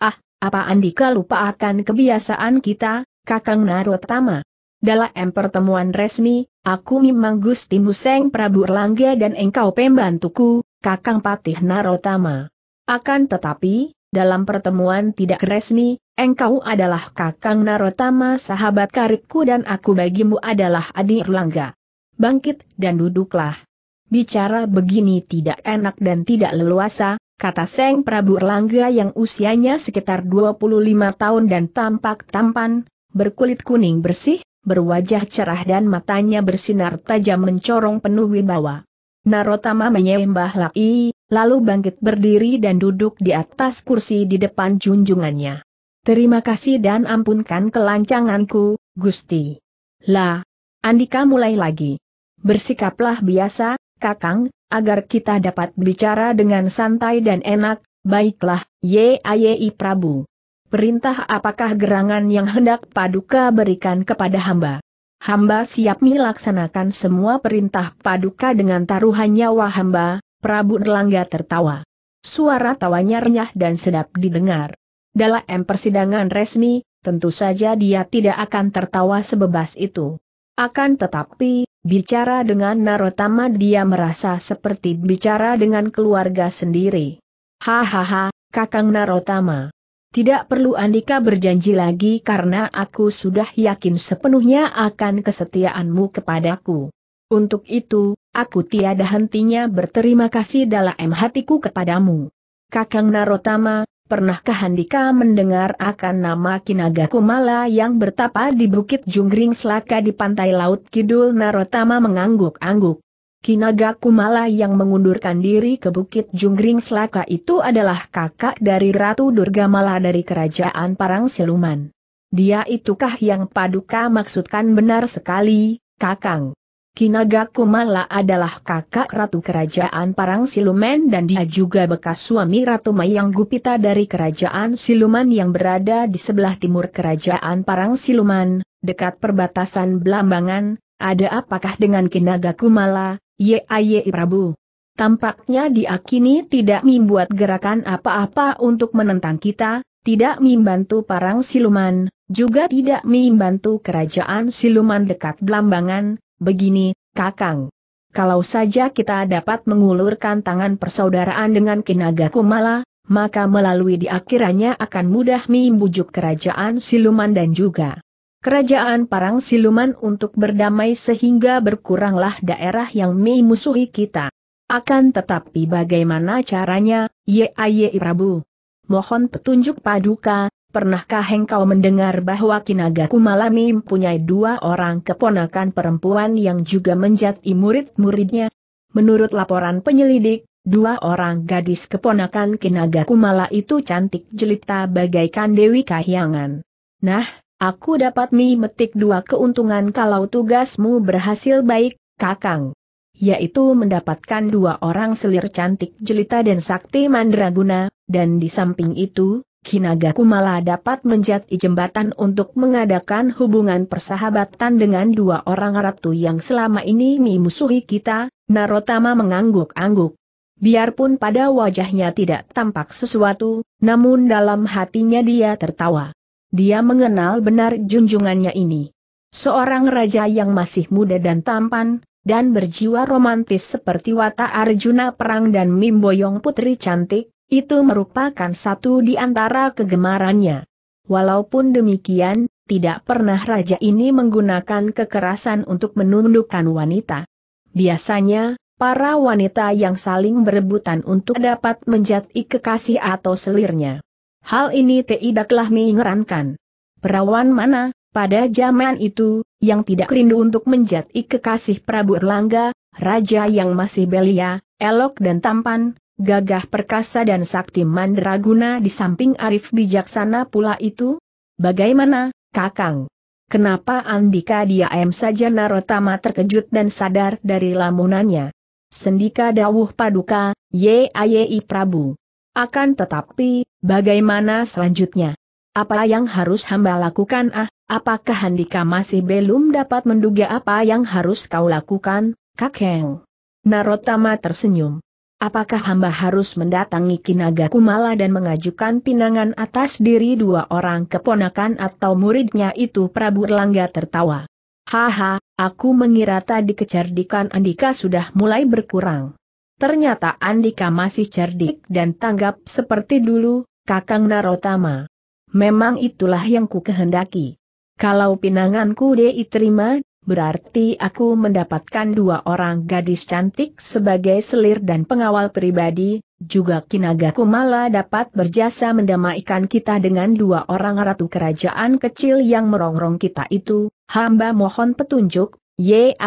Ah, apa Andika lupa akan kebiasaan kita, Kakang Narotama? Dalam pertemuan resmi, aku memang Gusti Museng Prabu Erlangga dan engkau pembantuku, Kakang Patih Narotama. Akan tetapi, dalam pertemuan tidak resmi, engkau adalah Kakang Narotama sahabat karibku dan aku bagimu adalah adik Erlangga. Bangkit dan duduklah. Bicara begini tidak enak dan tidak leluasa, kata Seng Prabu Erlangga yang usianya sekitar 25 tahun dan tampak tampan, berkulit kuning bersih, berwajah cerah dan matanya bersinar tajam mencorong penuh wibawa. Narotama menyembah Lai, lalu bangkit berdiri dan duduk di atas kursi di depan junjungannya. Terima kasih dan ampunkan kelancanganku, Gusti. Lah, Andika mulai lagi. Bersikaplah biasa, Kakang, agar kita dapat bicara dengan santai dan enak, baiklah, Yayi Prabu. Perintah apakah gerangan yang hendak Paduka berikan kepada hamba? Hamba siap melaksanakan semua perintah Paduka dengan taruhan nyawa hamba, Prabu Erlangga tertawa. Suara tawanya renyah dan sedap didengar. Dalam persidangan resmi, tentu saja dia tidak akan tertawa sebebas itu. Akan tetapi, bicara dengan Narotama dia merasa seperti bicara dengan keluarga sendiri. Hahaha, Kakang Narotama. Tidak perlu Andika berjanji lagi karena aku sudah yakin sepenuhnya akan kesetiaanmu kepadaku. Untuk itu, aku tiada hentinya berterima kasih dalam hatiku kepadamu. Kakang Narotama, pernahkah Handika mendengar akan nama Kinaga Kumala yang bertapa di Bukit Jungring Selaka di pantai Laut Kidul Narotama mengangguk-angguk. Kinaga Kumala yang mengundurkan diri ke Bukit Jungring Selaka itu adalah kakak dari Ratu Durga Mala dari Kerajaan Parang Siluman. Dia itukah yang paduka maksudkan benar sekali, Kakang. Kinaga Kumala adalah kakak ratu kerajaan Parang Siluman dan dia juga bekas suami Ratu Mayang Gupita dari kerajaan Siluman yang berada di sebelah timur kerajaan Parang Siluman, dekat perbatasan Blambangan. ada apakah dengan Kinaga Kumala, Yayi Prabu? Tampaknya dia kini tidak membuat gerakan apa-apa untuk menentang kita, tidak membantu Parang Siluman, juga tidak membantu kerajaan Siluman dekat Blambangan. Begini, Kakang. Kalau saja kita dapat mengulurkan tangan persaudaraan dengan Kinaga Kumala, maka melalui di akan mudah membujuk kerajaan siluman dan juga kerajaan parang siluman untuk berdamai sehingga berkuranglah daerah yang memusuhi kita. Akan tetapi bagaimana caranya, Yai Prabu? Mohon petunjuk paduka, Pernahkah engkau mendengar bahwa Kinaga Kumalami mempunyai dua orang keponakan perempuan yang juga menjadi murid-muridnya? Menurut laporan penyelidik, dua orang gadis keponakan Kinaga Kumala itu cantik jelita bagaikan Dewi Kahyangan. Nah, aku dapat mi dua keuntungan kalau tugasmu berhasil baik, Kakang yaitu mendapatkan dua orang selir cantik jelita dan sakti mandraguna, dan di samping itu, Kinaga Kumala dapat menjadi jembatan untuk mengadakan hubungan persahabatan dengan dua orang ratu yang selama ini memusuhi kita, Narotama mengangguk-angguk. Biarpun pada wajahnya tidak tampak sesuatu, namun dalam hatinya dia tertawa. Dia mengenal benar junjungannya ini. Seorang raja yang masih muda dan tampan, dan berjiwa romantis seperti Wata Arjuna Perang dan Mimboyong Putri Cantik, itu merupakan satu di antara kegemarannya. Walaupun demikian, tidak pernah raja ini menggunakan kekerasan untuk menundukkan wanita. Biasanya, para wanita yang saling berebutan untuk dapat menjadi kekasih atau selirnya. Hal ini tidaklah mengerankan. Perawan mana, pada zaman itu, yang tidak rindu untuk menjadi kekasih Prabu Erlangga, raja yang masih belia, elok dan tampan, gagah perkasa dan sakti mandraguna di samping arif bijaksana pula itu? Bagaimana, Kakang? Kenapa Andika diam saja Narotama terkejut dan sadar dari lamunannya? Sendika dawuh paduka, Ye Yai Prabu. Akan tetapi, bagaimana selanjutnya? Apa yang harus hamba lakukan ah? Apakah Andika masih belum dapat menduga apa yang harus kau lakukan, Kakeng? Narotama tersenyum. Apakah hamba harus mendatangi Kinaga Kumala dan mengajukan pinangan atas diri dua orang keponakan atau muridnya itu Prabu Erlangga tertawa. Haha, aku mengira tadi kecerdikan Andika sudah mulai berkurang. Ternyata Andika masih cerdik dan tanggap seperti dulu, Kakang Narotama. Memang itulah yang ku kehendaki. Kalau pinanganku diterima, berarti aku mendapatkan dua orang gadis cantik sebagai selir dan pengawal pribadi, juga Kinaga Kumala dapat berjasa mendamaikan kita dengan dua orang ratu kerajaan kecil yang merongrong kita itu, hamba mohon petunjuk, Yai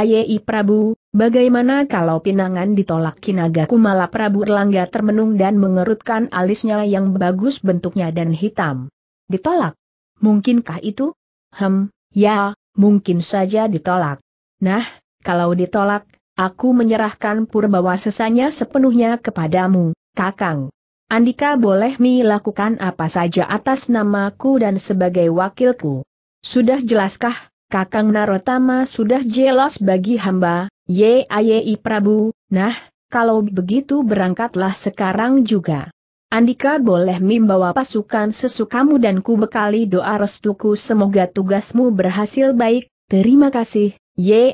Prabu, bagaimana kalau pinangan ditolak Kinaga Kumala Prabu Erlangga termenung dan mengerutkan alisnya yang bagus bentuknya dan hitam. Ditolak? Mungkinkah itu? Hem, ya, mungkin saja ditolak. Nah, kalau ditolak, aku menyerahkan purbawa sesanya sepenuhnya kepadamu, kakang. Andika boleh melakukan apa saja atas namaku dan sebagai wakilku. Sudah jelaskah, kakang Narotama sudah jelas bagi hamba, Yai Prabu, nah, kalau begitu berangkatlah sekarang juga. Andika boleh membawa pasukan sesukamu dan ku bekali doa restuku semoga tugasmu berhasil baik, terima kasih, Yai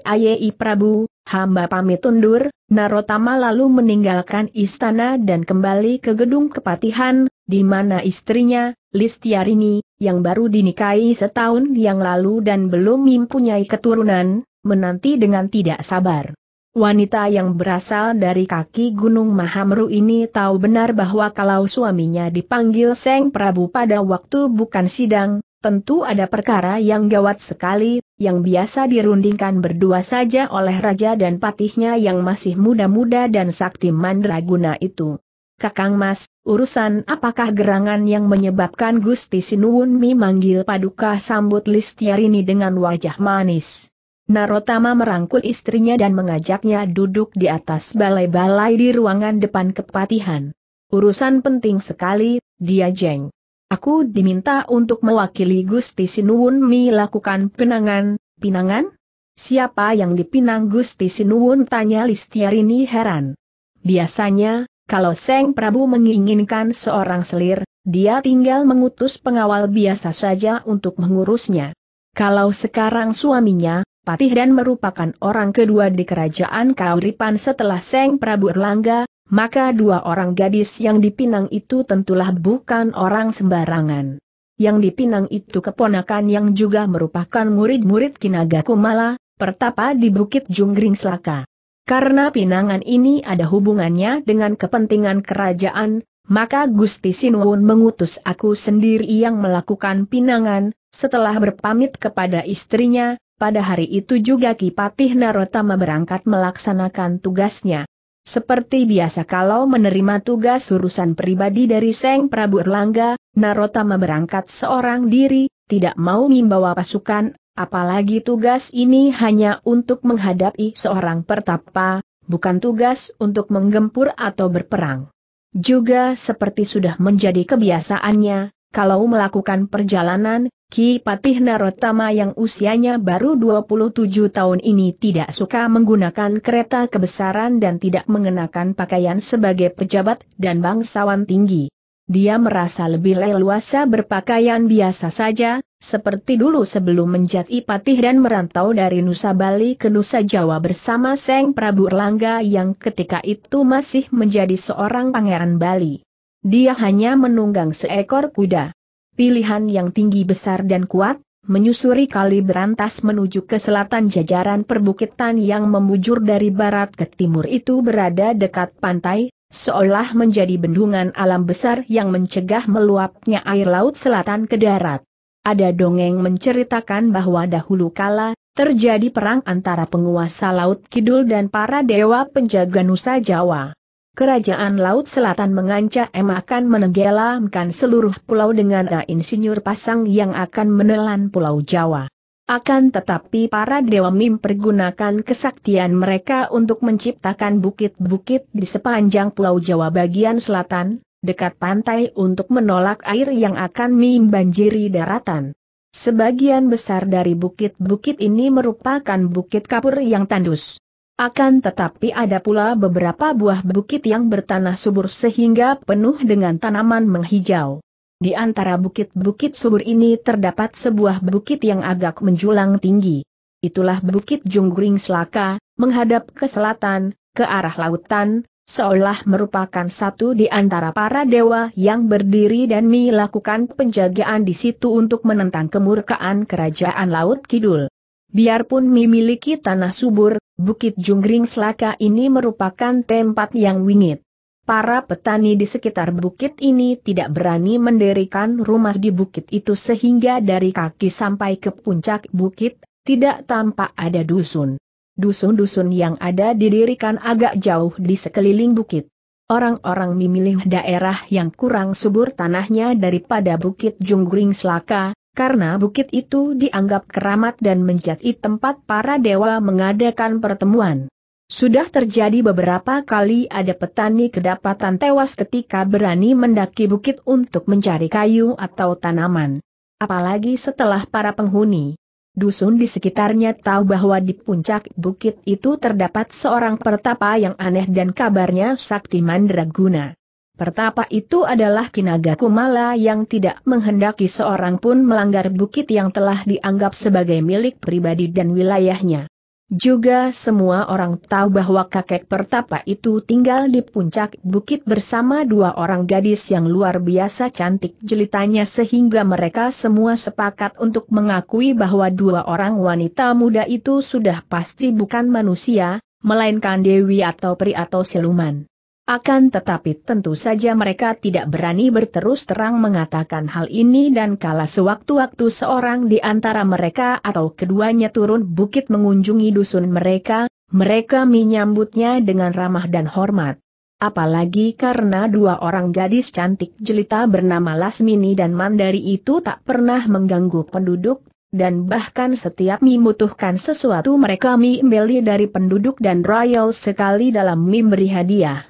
Prabu, hamba pamit undur, Narotama lalu meninggalkan istana dan kembali ke gedung kepatihan, di mana istrinya, Listiarini, yang baru dinikahi setahun yang lalu dan belum mempunyai keturunan, menanti dengan tidak sabar. Wanita yang berasal dari kaki Gunung Mahameru ini tahu benar bahwa kalau suaminya dipanggil Seng Prabu pada waktu bukan sidang, tentu ada perkara yang gawat sekali, yang biasa dirundingkan berdua saja oleh raja dan patihnya yang masih muda-muda dan sakti mandraguna itu. Kakang Mas, urusan apakah gerangan yang menyebabkan Gusti Sinuwunmi memanggil paduka sambut Listiarini dengan wajah manis? Narotama merangkul istrinya dan mengajaknya duduk di atas balai-balai di ruangan depan kepatihan. Urusan penting sekali, dia jeng. Aku diminta untuk mewakili Gusti Sinuwun Mi lakukan penangan, pinangan? Siapa yang dipinang Gusti Sinuwun tanya Listiarini heran. Biasanya, kalau Seng Prabu menginginkan seorang selir, dia tinggal mengutus pengawal biasa saja untuk mengurusnya. Kalau sekarang suaminya, Patih dan merupakan orang kedua di kerajaan Kauripan setelah Seng Prabu Erlangga, maka dua orang gadis yang dipinang itu tentulah bukan orang sembarangan. Yang dipinang itu keponakan yang juga merupakan murid-murid Kinaga Kumala, pertapa di Bukit Junggring Selaka. Karena pinangan ini ada hubungannya dengan kepentingan kerajaan, maka Gusti Sinuun mengutus aku sendiri yang melakukan pinangan, setelah berpamit kepada istrinya, pada hari itu juga Kipatih Narotama berangkat melaksanakan tugasnya. Seperti biasa kalau menerima tugas urusan pribadi dari Seng Prabu Erlangga, Narotama berangkat seorang diri, tidak mau membawa pasukan, apalagi tugas ini hanya untuk menghadapi seorang pertapa, bukan tugas untuk menggempur atau berperang. Juga seperti sudah menjadi kebiasaannya, kalau melakukan perjalanan, Ki Patih Narotama yang usianya baru 27 tahun ini tidak suka menggunakan kereta kebesaran dan tidak mengenakan pakaian sebagai pejabat dan bangsawan tinggi. Dia merasa lebih leluasa berpakaian biasa saja, seperti dulu sebelum menjadi patih dan merantau dari Nusa Bali ke Nusa Jawa bersama Seng Prabu Erlangga yang ketika itu masih menjadi seorang pangeran Bali. Dia hanya menunggang seekor kuda. Pilihan yang tinggi besar dan kuat, menyusuri kali berantas menuju ke selatan jajaran perbukitan yang membujur dari barat ke timur itu berada dekat pantai, seolah menjadi bendungan alam besar yang mencegah meluapnya air laut selatan ke darat. Ada dongeng menceritakan bahwa dahulu kala, terjadi perang antara penguasa Laut Kidul dan para dewa penjaga Nusa Jawa. Kerajaan Laut Selatan mengancam akan menenggelamkan seluruh pulau dengan insinyur pasang yang akan menelan pulau Jawa. Akan tetapi para dewa mim pergunakan kesaktian mereka untuk menciptakan bukit-bukit di sepanjang pulau Jawa bagian selatan, dekat pantai untuk menolak air yang akan mim banjiri daratan. Sebagian besar dari bukit-bukit ini merupakan bukit kapur yang tandus. Akan tetapi ada pula beberapa buah bukit yang bertanah subur sehingga penuh dengan tanaman menghijau. Di antara bukit-bukit subur ini terdapat sebuah bukit yang agak menjulang tinggi. Itulah Bukit Junggring Selaka, menghadap ke selatan, ke arah lautan, seolah merupakan satu di antara para dewa yang berdiri dan melakukan penjagaan di situ untuk menentang kemurkaan kerajaan Laut Kidul. Biarpun memiliki tanah subur, Bukit Junggring Selaka ini merupakan tempat yang wingit. Para petani di sekitar bukit ini tidak berani mendirikan rumah di bukit itu sehingga dari kaki sampai ke puncak bukit, tidak tampak ada dusun. Dusun-dusun yang ada didirikan agak jauh di sekeliling bukit. Orang-orang memilih daerah yang kurang subur tanahnya daripada Bukit Junggring Selaka, karena bukit itu dianggap keramat dan menjadi tempat para dewa mengadakan pertemuan. Sudah terjadi beberapa kali ada petani kedapatan tewas ketika berani mendaki bukit untuk mencari kayu atau tanaman. Apalagi setelah para penghuni dusun di sekitarnya tahu bahwa di puncak bukit itu terdapat seorang pertapa yang aneh dan kabarnya sakti mandraguna. Pertapa itu adalah Kinaga Kumala yang tidak menghendaki seorang pun melanggar bukit yang telah dianggap sebagai milik pribadi dan wilayahnya. Juga semua orang tahu bahwa kakek pertapa itu tinggal di puncak bukit bersama dua orang gadis yang luar biasa cantik jelitanya sehingga mereka semua sepakat untuk mengakui bahwa dua orang wanita muda itu sudah pasti bukan manusia, melainkan dewi atau pri atau siluman. Akan tetapi tentu saja mereka tidak berani berterus terang mengatakan hal ini dan kala sewaktu-waktu seorang di antara mereka atau keduanya turun bukit mengunjungi dusun mereka, mereka menyambutnya dengan ramah dan hormat. Apalagi karena dua orang gadis cantik jelita bernama Lasmini dan Mandari itu tak pernah mengganggu penduduk, dan bahkan setiap membutuhkan sesuatu mereka membeli dari penduduk dan royal sekali dalam memberi hadiah.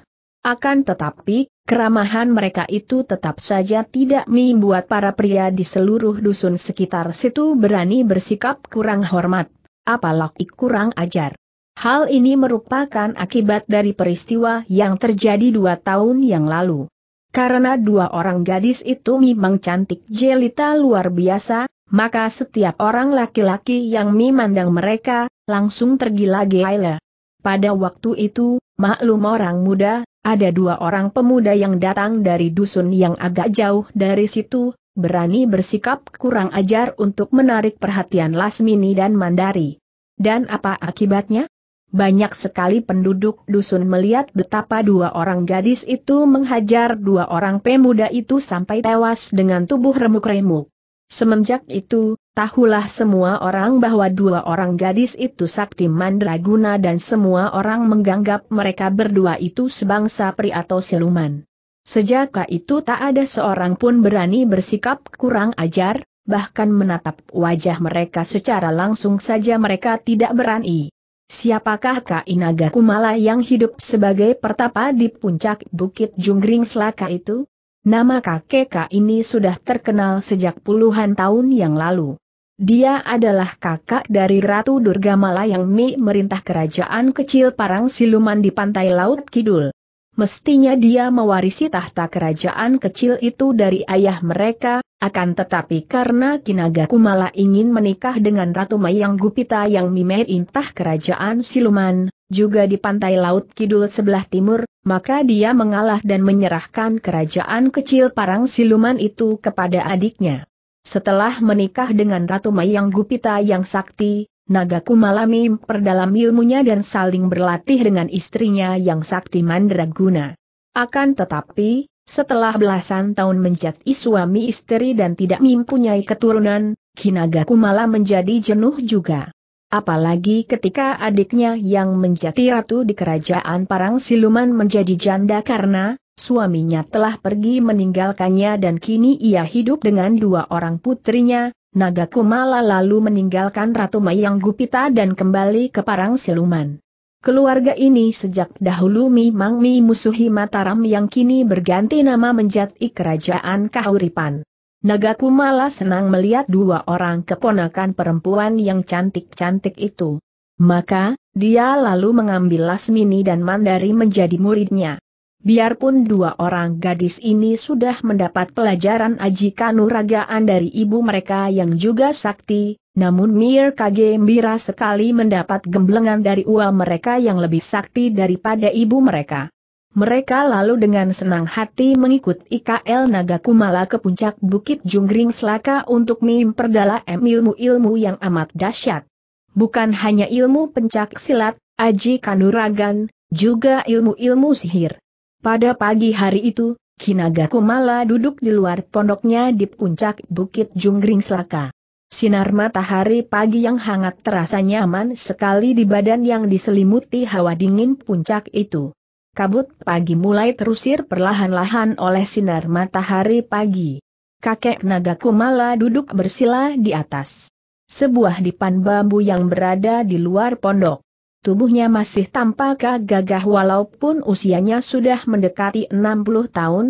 Akan tetapi, keramahan mereka itu tetap saja tidak membuat para pria di seluruh dusun sekitar situ berani bersikap kurang hormat, apalagi kurang ajar. Hal ini merupakan akibat dari peristiwa yang terjadi dua tahun yang lalu. Karena dua orang gadis itu memang cantik jelita luar biasa, maka setiap orang laki-laki yang memandang mereka, langsung tergila-gila. Pada waktu itu, maklum orang muda, ada dua orang pemuda yang datang dari dusun yang agak jauh dari situ, berani bersikap kurang ajar untuk menarik perhatian Lasmini dan Mandari. Dan apa akibatnya? Banyak sekali penduduk dusun melihat betapa dua orang gadis itu menghajar dua orang pemuda itu sampai tewas dengan tubuh remuk-remuk. Semenjak itu, tahulah semua orang bahwa dua orang gadis itu sakti mandraguna dan semua orang menganggap mereka berdua itu sebangsa Pri atau siluman. Sejak itu tak ada seorang pun berani bersikap kurang ajar, bahkan menatap wajah mereka secara langsung saja mereka tidak berani. Siapakah Kak Inaga Kumala yang hidup sebagai pertapa di puncak Bukit Junggring Selaka itu? Nama kakek K ini sudah terkenal sejak puluhan tahun yang lalu. Dia adalah kakak dari Ratu Durga Mala yang memerintah kerajaan kecil Parang Siluman di pantai Laut Kidul. Mestinya dia mewarisi tahta kerajaan kecil itu dari ayah mereka, akan tetapi karena Kinaga Kumala ingin menikah dengan Ratu Mayang Gupita yang intah kerajaan siluman, juga di pantai laut kidul sebelah timur, maka dia mengalah dan menyerahkan kerajaan kecil parang siluman itu kepada adiknya. Setelah menikah dengan Ratu Mayang Gupita yang sakti, naga Kumalami perdalam ilmunya dan saling berlatih dengan istrinya yang sakti mandraguna. Akan tetapi, setelah belasan tahun menjadi suami istri dan tidak mempunyai keturunan, Kinagaku malah menjadi jenuh juga. Apalagi ketika adiknya yang menjadi ratu di kerajaan Parang Siluman menjadi janda karena suaminya telah pergi meninggalkannya dan kini ia hidup dengan dua orang putrinya, naga Kumala lalu meninggalkan Ratu Mayang Gupita dan kembali ke Parang Siluman. Keluarga ini sejak dahulu memang memusuhi Mataram yang kini berganti nama menjadi Kerajaan Kahuripan. Naga Kumala senang melihat dua orang keponakan perempuan yang cantik-cantik itu. Maka, dia lalu mengambil Lasmini dan Mandari menjadi muridnya. Biarpun dua orang gadis ini sudah mendapat pelajaran aji kanuragaan dari ibu mereka yang juga sakti, namun Mir Kage gembira sekali mendapat gemblengan dari uang mereka yang lebih sakti daripada ibu mereka. Mereka lalu dengan senang hati mengikut IKL Kumala ke puncak Bukit Jungring Selaka untuk memperdala ilmu-ilmu yang amat dahsyat. Bukan hanya ilmu pencak silat, aji kanuragan, juga ilmu-ilmu sihir. Pada pagi hari itu, Kinaga Kumala duduk di luar pondoknya di puncak Bukit Junggring Selaka. Sinar matahari pagi yang hangat terasa nyaman sekali di badan yang diselimuti hawa dingin puncak itu. Kabut pagi mulai terusir perlahan-lahan oleh sinar matahari pagi. Kakek naga kumala duduk bersila di atas sebuah dipan bambu yang berada di luar pondok. Tubuhnya masih tampak gagah walaupun usianya sudah mendekati 60 tahun,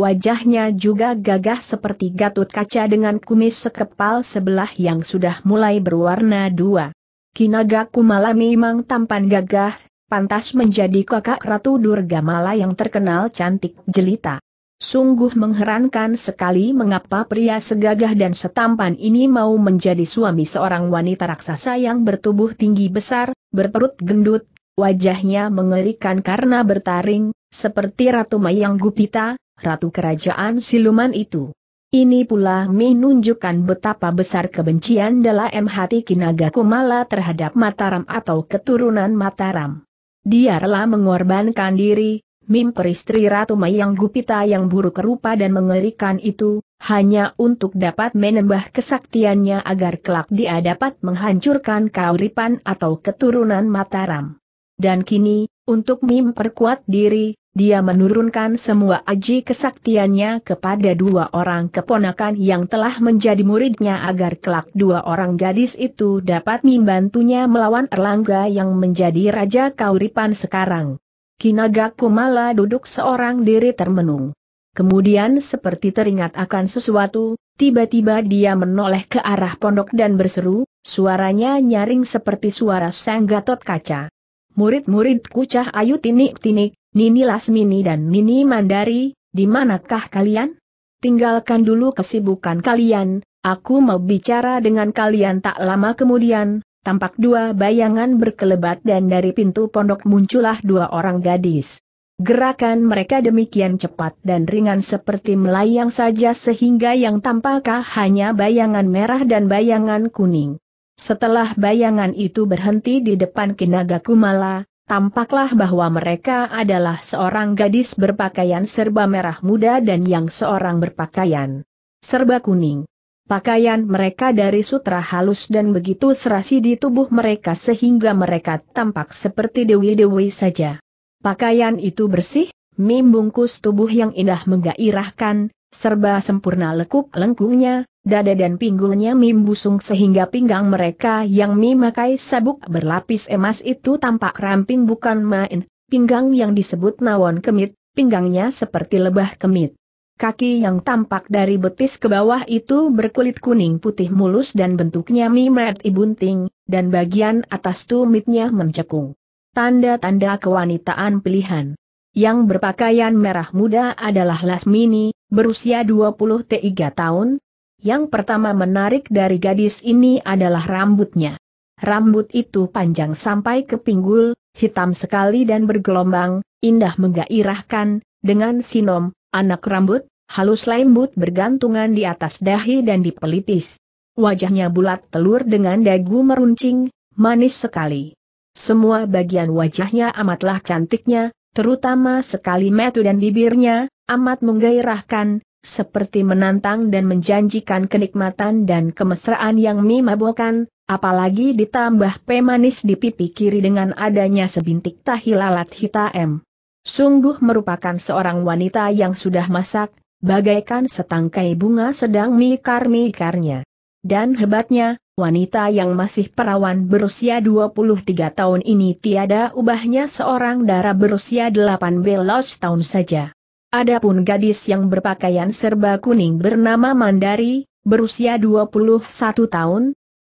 Wajahnya juga gagah seperti gatut kaca dengan kumis sekepal sebelah yang sudah mulai berwarna dua. Kinaga Kumala memang tampan gagah, pantas menjadi kakak Ratu Durga Mala yang terkenal cantik jelita. Sungguh mengherankan sekali mengapa pria segagah dan setampan ini mau menjadi suami seorang wanita raksasa yang bertubuh tinggi besar, berperut gendut, wajahnya mengerikan karena bertaring, seperti Ratu Mayang Gupita, Ratu Kerajaan Siluman itu. Ini pula menunjukkan betapa besar kebencian dalam hati Kinaga Kumala terhadap Mataram atau keturunan Mataram. Dia rela mengorbankan diri, mim peristri Ratu mayang gupita yang buruk rupa dan mengerikan itu, hanya untuk dapat menambah kesaktiannya agar kelak dia dapat menghancurkan kauripan atau keturunan Mataram. Dan kini, untuk mim perkuat diri, dia menurunkan semua aji kesaktiannya kepada dua orang keponakan yang telah menjadi muridnya agar kelak dua orang gadis itu dapat membantunya melawan Erlangga yang menjadi Raja Kauripan sekarang. Kinaga Kumala duduk seorang diri termenung. Kemudian seperti teringat akan sesuatu, tiba-tiba dia menoleh ke arah pondok dan berseru, suaranya nyaring seperti suara sang gatot kaca. Murid-murid kucah ayu tinik-tinik, Nini Lasmini dan Nini Mandari, di manakah kalian? Tinggalkan dulu kesibukan kalian, aku mau bicara dengan kalian tak lama kemudian, tampak dua bayangan berkelebat dan dari pintu pondok muncullah dua orang gadis. Gerakan mereka demikian cepat dan ringan seperti melayang saja sehingga yang tampakkah hanya bayangan merah dan bayangan kuning. Setelah bayangan itu berhenti di depan Kinaga Kumala, tampaklah bahwa mereka adalah seorang gadis berpakaian serba merah muda dan yang seorang berpakaian serba kuning. Pakaian mereka dari sutra halus dan begitu serasi di tubuh mereka sehingga mereka tampak seperti dewi-dewi saja. Pakaian itu bersih, mim bungkus tubuh yang indah menggairahkan, serba sempurna lekuk lengkungnya, dada dan pinggulnya mim busung sehingga pinggang mereka yang memakai sabuk berlapis emas itu tampak ramping bukan main, pinggang yang disebut nawon kemit, pinggangnya seperti lebah kemit. Kaki yang tampak dari betis ke bawah itu berkulit kuning putih mulus dan bentuknya mimet ibunting, dan bagian atas tumitnya mencekung. Tanda-tanda kewanitaan pilihan. Yang berpakaian merah muda adalah Lasmini, berusia 23 tahun. Yang pertama menarik dari gadis ini adalah rambutnya. Rambut itu panjang sampai ke pinggul, hitam sekali dan bergelombang, indah menggairahkan, dengan sinom, Anak rambut, halus lembut bergantungan di atas dahi dan di pelipis. Wajahnya bulat telur dengan dagu meruncing, manis sekali. Semua bagian wajahnya amatlah cantiknya, terutama sekali metu dan bibirnya, amat menggairahkan, seperti menantang dan menjanjikan kenikmatan dan kemesraan yang memabokan, apalagi ditambah pemanis di pipi kiri dengan adanya sebintik tahi lalat hitam. Sungguh merupakan seorang wanita yang sudah masak, bagaikan setangkai bunga sedang mikar-mikarnya. Dan hebatnya, wanita yang masih perawan berusia 23 tahun ini tiada ubahnya seorang darah berusia 8 belas tahun saja. Adapun gadis yang berpakaian serba kuning bernama Mandari, berusia 21 tahun,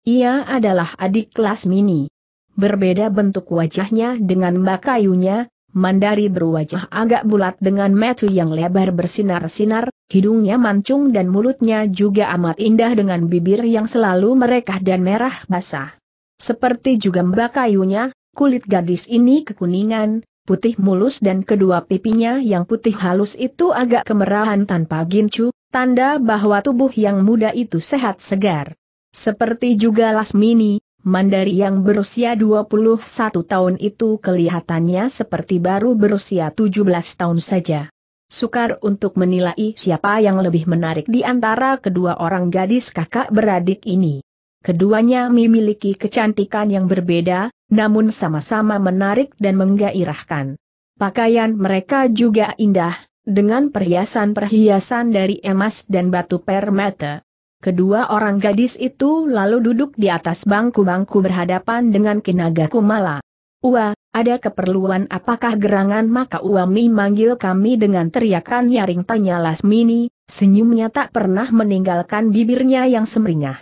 ia adalah adik kelas mini. Berbeda bentuk wajahnya dengan mbak kayunya, Mandari berwajah agak bulat dengan metu yang lebar bersinar-sinar, hidungnya mancung dan mulutnya juga amat indah dengan bibir yang selalu merekah dan merah basah. Seperti juga mbak kayunya, kulit gadis ini kekuningan, putih mulus dan kedua pipinya yang putih halus itu agak kemerahan tanpa gincu, tanda bahwa tubuh yang muda itu sehat segar. Seperti juga Lasmini, Mandari yang berusia 21 tahun itu kelihatannya seperti baru berusia 17 tahun saja. Sukar untuk menilai siapa yang lebih menarik di antara kedua orang gadis kakak beradik ini. Keduanya memiliki kecantikan yang berbeda, namun sama-sama menarik dan menggairahkan. Pakaian mereka juga indah, dengan perhiasan-perhiasan dari emas dan batu permata. Kedua orang gadis itu lalu duduk di atas bangku-bangku berhadapan dengan Kinaga Kumala. Ua, ada keperluan apakah gerangan maka Uami manggil kami dengan teriakan nyaring tanya Lasmini, senyumnya tak pernah meninggalkan bibirnya yang semringah.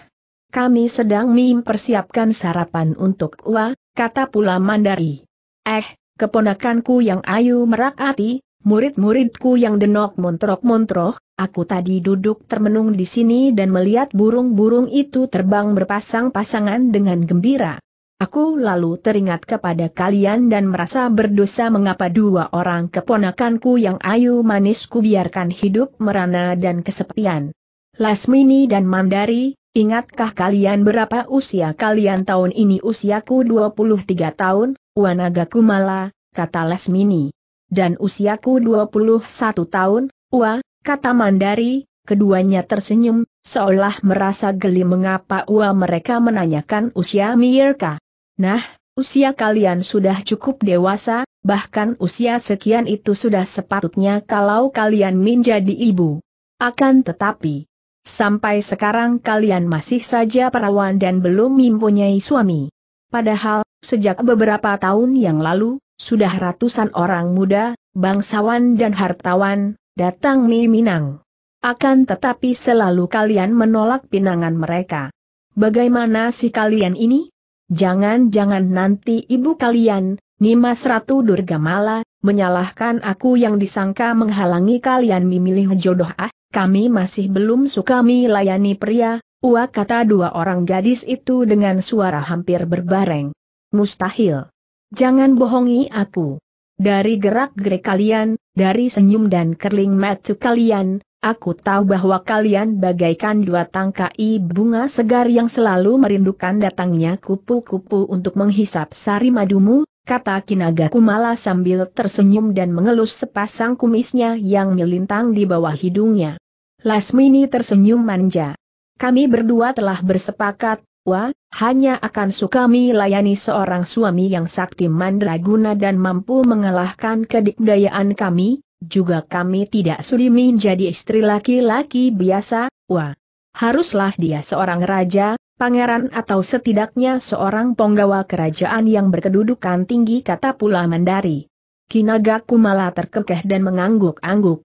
Kami sedang mempersiapkan sarapan untuk Ua, kata pula Mandari. Eh, keponakanku yang ayu merakati, Murid-muridku yang denok montrok montrok aku tadi duduk termenung di sini dan melihat burung-burung itu terbang berpasang-pasangan dengan gembira. Aku lalu teringat kepada kalian dan merasa berdosa mengapa dua orang keponakanku yang ayu manis biarkan hidup merana dan kesepian. Lasmini dan Mandari, ingatkah kalian berapa usia kalian tahun ini usiaku 23 tahun, Wanagakumala, kata Lasmini dan usiaku 21 tahun, Ua, kata Mandari, keduanya tersenyum, seolah merasa geli mengapa Ua mereka menanyakan usia Mirka. Nah, usia kalian sudah cukup dewasa, bahkan usia sekian itu sudah sepatutnya kalau kalian menjadi ibu. Akan tetapi, sampai sekarang kalian masih saja perawan dan belum mempunyai suami. Padahal, Sejak beberapa tahun yang lalu, sudah ratusan orang muda, bangsawan dan hartawan, datang Mi Minang. Akan tetapi selalu kalian menolak pinangan mereka. Bagaimana si kalian ini? Jangan-jangan nanti ibu kalian, Nimas Ratu Durgamala, menyalahkan aku yang disangka menghalangi kalian memilih jodoh ah, kami masih belum suka melayani pria, Wah kata dua orang gadis itu dengan suara hampir berbareng. Mustahil. Jangan bohongi aku. Dari gerak-gerik kalian, dari senyum dan kerling mata kalian, Aku tahu bahwa kalian bagaikan dua tangkai bunga segar yang selalu merindukan datangnya kupu-kupu untuk menghisap sari madumu, kata Kinaga Kumala sambil tersenyum dan mengelus sepasang kumisnya yang melintang di bawah hidungnya. Lasmini tersenyum manja. Kami berdua telah bersepakat, Wah, hanya akan suka melayani seorang suami yang sakti mandraguna dan mampu mengalahkan kedikdayaan kami, juga kami tidak sudi menjadi istri laki-laki biasa, wah. Haruslah dia seorang raja, pangeran atau setidaknya seorang penggawa kerajaan yang berkedudukan tinggi kata pula Mandari. Kinagaku Kumala terkekeh dan mengangguk-angguk.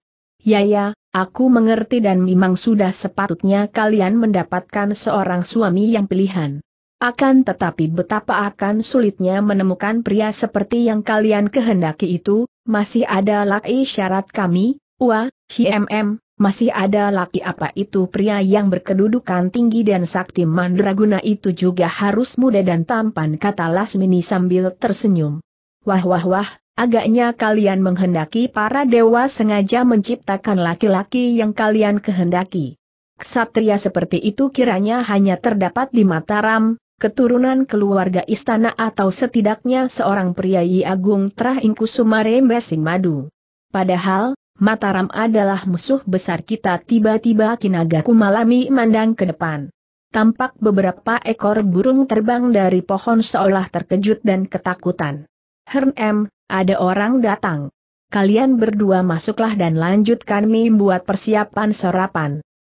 Ya ya, Aku mengerti dan memang sudah sepatutnya kalian mendapatkan seorang suami yang pilihan. Akan tetapi betapa akan sulitnya menemukan pria seperti yang kalian kehendaki itu, masih ada laki syarat kami, wah, HMM, masih ada laki apa itu pria yang berkedudukan tinggi dan sakti mandraguna itu juga harus muda dan tampan kata Lasmini sambil tersenyum. Wah wah wah, Agaknya kalian menghendaki para dewa sengaja menciptakan laki-laki yang kalian kehendaki. Ksatria seperti itu kiranya hanya terdapat di Mataram, keturunan keluarga istana atau setidaknya seorang pria Agung Trah Ingkusumare Madu. Padahal, Mataram adalah musuh besar kita tiba-tiba Kinagaku Malami mandang ke depan. Tampak beberapa ekor burung terbang dari pohon seolah terkejut dan ketakutan. Hern M, ada orang datang. Kalian berdua masuklah dan lanjutkan buat persiapan sarapan.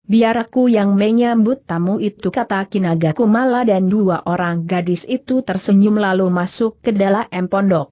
Biar aku yang menyambut tamu itu kata Kinaga Kumala dan dua orang gadis itu tersenyum lalu masuk ke dalam pondok.